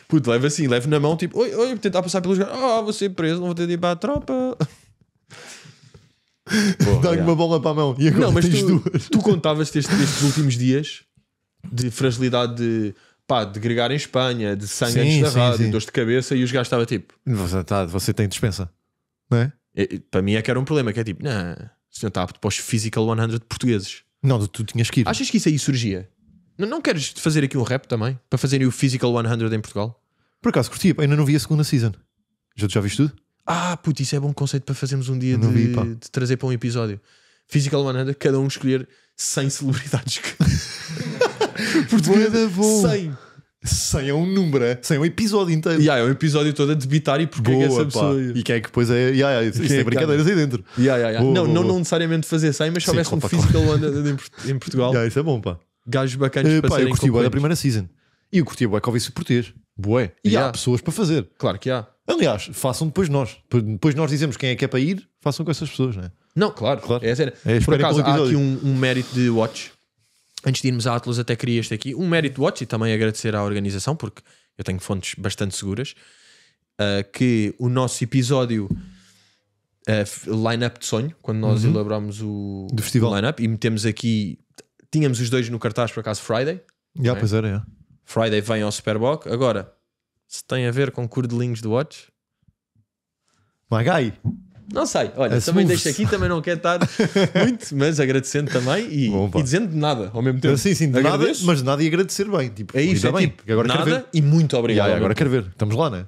Puto, leva assim, leva na mão, tipo, oi, oi, tentar passar pelos caras. Ah, oh, vou ser preso, não vou ter de ir para a tropa. Dá-me uma bola para a mão. E agora não, mas tu, duas. tu contavas-te estes últimos dias de fragilidade de pá, de gregar em Espanha, de sangue sim, antes da sim, rádio, sim. dores de cabeça, e os gajos estavam tipo. Você, tá, você tem dispensa, não é? E, para mim é que era um problema, que é tipo, não, o senhor está apto para os Physical 100 portugueses. Não, tu tinhas que ir. Achas que isso aí surgia? Não, não queres fazer aqui um rap também? Para fazerem o Physical 100 em Portugal? Por acaso curti, ainda não vi a segunda season. Já, já viste tudo? Ah, puto, isso é bom conceito para fazermos um dia de, vi, de, trazer para um episódio. Physical 100, cada um escolher 100 celebridades que. portuguesa boa. 100. é um número, 100 é, é um episódio inteiro. Yeah, é um episódio todo a debitar e porque boa, é que essa pessoa. Pá. E quem é que depois é. Yeah, yeah, isso é, é brincadeiras aí dentro. Yeah, yeah, yeah. Boa, não, boa, não, boa. não necessariamente fazer 100, mas se houvesse um physical em Portugal. Yeah, isso é bom, pá. Gajos bacanas uh, eh, para pá, serem Eu curti bem da primeira season. E eu curti bem que ouvisse português. Boé. E yeah. há pessoas para fazer. Claro que há. Aliás, façam depois nós. Depois nós dizemos quem é que é para ir, façam com essas pessoas, não é? Não, claro, claro. É a cena. É, Por acaso, há aqui um, um mérito de Watch antes de irmos à Atlas, até queria este aqui, um mérito watch e também agradecer à organização, porque eu tenho fontes bastante seguras, uh, que o nosso episódio uh, Line-Up de Sonho, quando nós uhum. elaborámos o, Do festival. line-up e metemos aqui, tínhamos os dois no cartaz por acaso Friday. Yeah, é? pois era, yeah. Friday vem ao Superbock. Agora, se tem a ver com cordelinhos de watch... guy! Não sei. Olha, é também deixo aqui, também não quero estar muito, mas agradecendo também e, Bom, e dizendo nada ao mesmo tempo. sim, sim, de nada, mas nada e agradecer bem. Tipo, é isso, é bem. Tipo, agora nada e muito obrigado. Yeah, agora quero ver. Estamos lá, não é?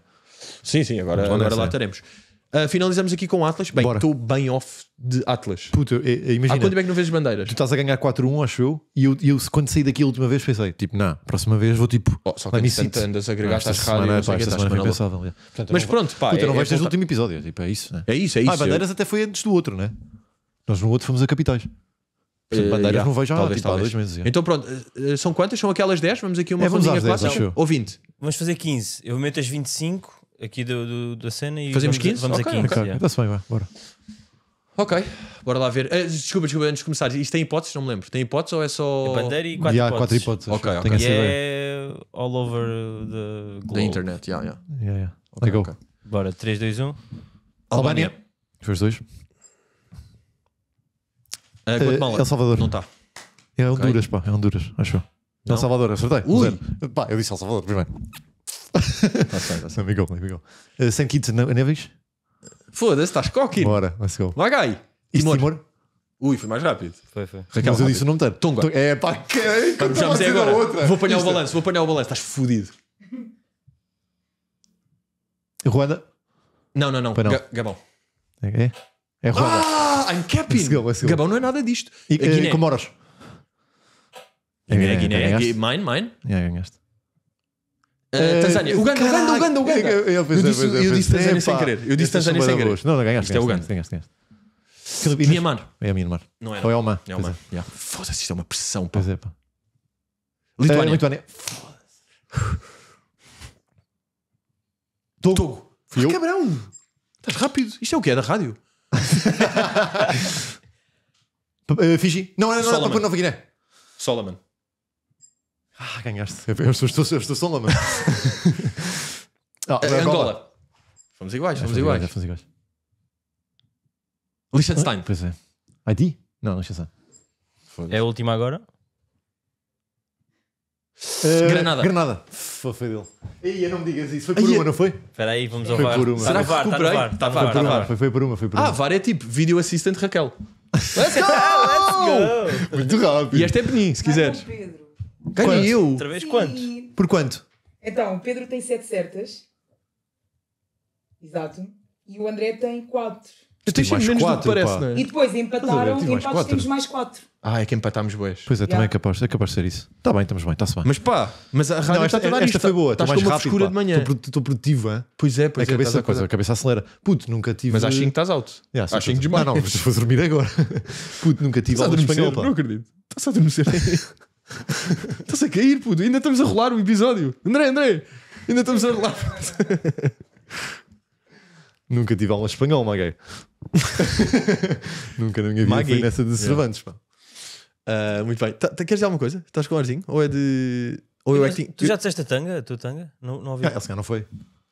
Sim, sim, agora, agora lá estaremos. Uh, finalizamos aqui com o Atlas. Bem, estou bem off de Atlas. Puta, eu- é, é, Há quanto tempo é que não vês as bandeiras? Tu estás a ganhar 4-1, acho eu. E eu, eu, quando saí daqui a última vez, pensei, tipo, não, próxima vez vou tipo. Oh, só que entretanto andas a agregar às rádios, não sei o semana Mas eu vou- pronto, pá. Puta, é, não vais é desde o último episódio, tipo, é isso, né? é isso, é isso. Ah, Bandeiras até foi antes do outro, né? Nós no outro fomos a capitais. Eh, Portanto, Eh, Bandeiras já, não vejo há, talvez, tipo, há dois meses. Então pronto, eh, são quantas? São aquelas 10? Vamos aqui uma É, vamos rondinha ou 20. Vamos fazer 15. Eu meto as 25 aqui do, do, da cena e Fazemos vamos, 15? vamos okay, a 15. Está-se bem, bora. Ok, bora lá ver. Uh, desculpa, desculpa, antes de começar, isto tem hipóteses? Não me lembro. Tem hipóteses ou é só. É bandeira e quatro yeah, hipóteses. Quatro hipóteses. Ok, okay. Tenho yeah, é all over the globe. The internet, yeah, yeah. yeah, yeah. Okay, okay. Bora, 3, 2, 1. Albânia. Os dois. Uh, eh, Guatemala. Eh, El Salvador. Não está. É Honduras, okay. pá, é Honduras, acho. Não. El Salvador, acertei. Ui. Pá, eu disse El Salvador primeiro. Tá certo, tá certo. Eh, Kitts and Nevis? Foda-se, tá estás coquinho. Bora, let's go. Larga aí. Timor. Ui, foi mais rápido. Foi, foi. Raquel, Mas eu disse o nome inteiro. É pá, que. Vamos, vamos agora. Outra. Vou apanhar Isto. o balanço, vou apanhar o balanço. Estás fodido. Ruanda? Não, não, não. não. Gabão. É? É Ruanda. Ah, I'm capping. Gabão não é nada disto. e, A é Guiné. Eh, Comoros. A Guiné, é, Guiné, Mine, mine. Já ganhaste. Tanzânia. Uganda, Uganda, Uganda, Uganda, Uganda. Eu, eu, pensei, eu disse, Tanzânia sem querer. Eu disse Tanzânia sem querer. Não, não ganhaste. Isto é Uganda. Ganhaste, ganhaste. ganhaste. Mianmar. É a Mianmar. Não era. Ou é Oman. É Oman. É. Yeah. Foda-se, isto é uma pressão. Pá. Pois é, pá. Lituânia. Uh, Lituânia. Foda-se. Togo. Togo. Fui ah, cabrão. Estás rápido. Isto é o que é da rádio? Fiji. Não, não, não, não, Nova Guiné. Solomon. Ah, ganhaste. Eu estou, estou, estou sola, mas. ah, é Angola. Angola. Fomos iguais, é, fomos iguais. iguais. É, fomos iguais. Liechtenstein. Ah, pois é. Haiti? Não, Liechtenstein. É a última agora? Uh, Granada. Granada. Foi, foi dele. Aí, não me digas isso. Foi por Ai, uma, não foi? Espera aí, vamos ao foi VAR. Por uma. Será que VAR, está Foi, foi por uma, foi por ah, uma. Ah, VAR é tipo Video Assistant Raquel. Let's go! Let's go! Muito rápido. E esta é Penin, se quiseres. Pedro. Ganhei eu. Outra vez, Sim. quanto? Por quanto? Então, o Pedro tem 7 certas. Exato. E o André tem 4. Eu tenho mais menos quatro, do que parece, pá. não é? E depois empataram, Estás ver, tive mais empates temos mais quatro. Ah, é que empatámos boés. Pois é, também é Yeah. capaz, é capaz de ser isso. Está bem, estamos bem, está-se bem. Mas pá, mas a rádio esta, está a dar esta foi boa, estou Estás mais com uma frescura de manhã. Estou pro- produtivo, hã? Pois é, pois a é. cabeça, a coisa, a cabeça acelera. Puto, nunca tive. Mas acho que estás alto. Yeah, sim, às 5 demais. Ah, não, vou dormir agora. Puto, nunca tive Estás a aula de espanhol, adormecer, pá. não acredito. Estás a adormecer. Estás a cair, puto. Ainda estamos a rolar o episódio. André, André, ainda estamos a rolar. Nunca tive aula espanhol, Maguei. Nunca na minha vida Maguei. fui nessa de Cervantes, pá. Ah, muito bem. Tá- tá- queres dizer alguma coisa? Estás com arzinho? Ou é de. Ou eu é Tu já disseste a tanga? A tua tanga? Não, não ouvi. Ah, ela se não foi.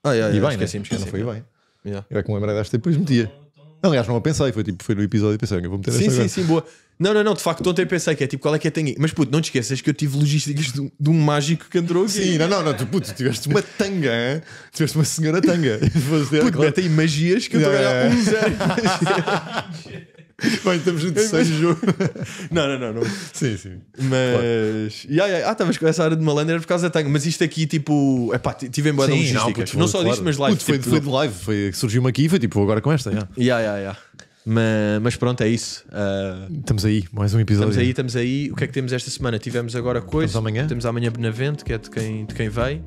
Ah, yeah, E bem, esqueci-me, né? Não esqueci-me. foi bem. Yeah. Eu é que me lembrei desta e depois metia. Aliás, não a pensei, foi tipo, foi no episódio e pensei, eu vou meter Sim, sim, agora. sim, boa. Não, não, não, de facto, ontem pensei que é tipo, qual é que é tanga? Mas puto, não te esqueças que eu tive logísticas de um, de um mágico que entrou aqui. Sim, não, não, não, tu, puto, tiveste uma tanga, hein? tiveste uma senhora tanga. puto, claro. metem magias que eu estou a ganhar um zero. Bem, estamos no terceiro jogo. não, não, não, não. Sim, sim. Mas. Claro. Yeah, yeah. Ah, estavas com essa área de malandro por causa da tanga. Mas isto aqui, tipo. pá, tive em boa Sim, logística. Não, puto, não só claro. disto, mas live. Puto, tipo, foi, de live. Foi, surgiu-me aqui e foi tipo agora com esta. Yeah, yeah, yeah. yeah. Mas, mas, pronto, é isso. Uh, estamos aí, mais um episódio. Estamos aí, estamos aí. O que é que temos esta semana? Tivemos agora coisa. Temos amanhã. Temos amanhã Benavente, que é de quem, de quem vem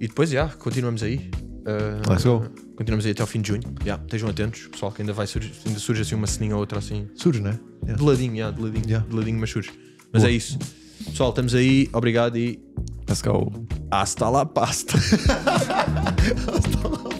E depois, já, yeah, continuamos aí. Uh, Let's go. Continuamos aí até ao fim de junho. Yeah, estejam atentos, pessoal, que ainda vai surgir, ainda surge assim uma ceninha ou outra assim. Surge, né? Yeah. De ladinho, yeah, de ladinho, yeah. de ladinho, mas surge. Mas Boa. é isso. Pessoal, estamos aí, obrigado e. Let's go. Hasta la pasta. Hasta la pasta.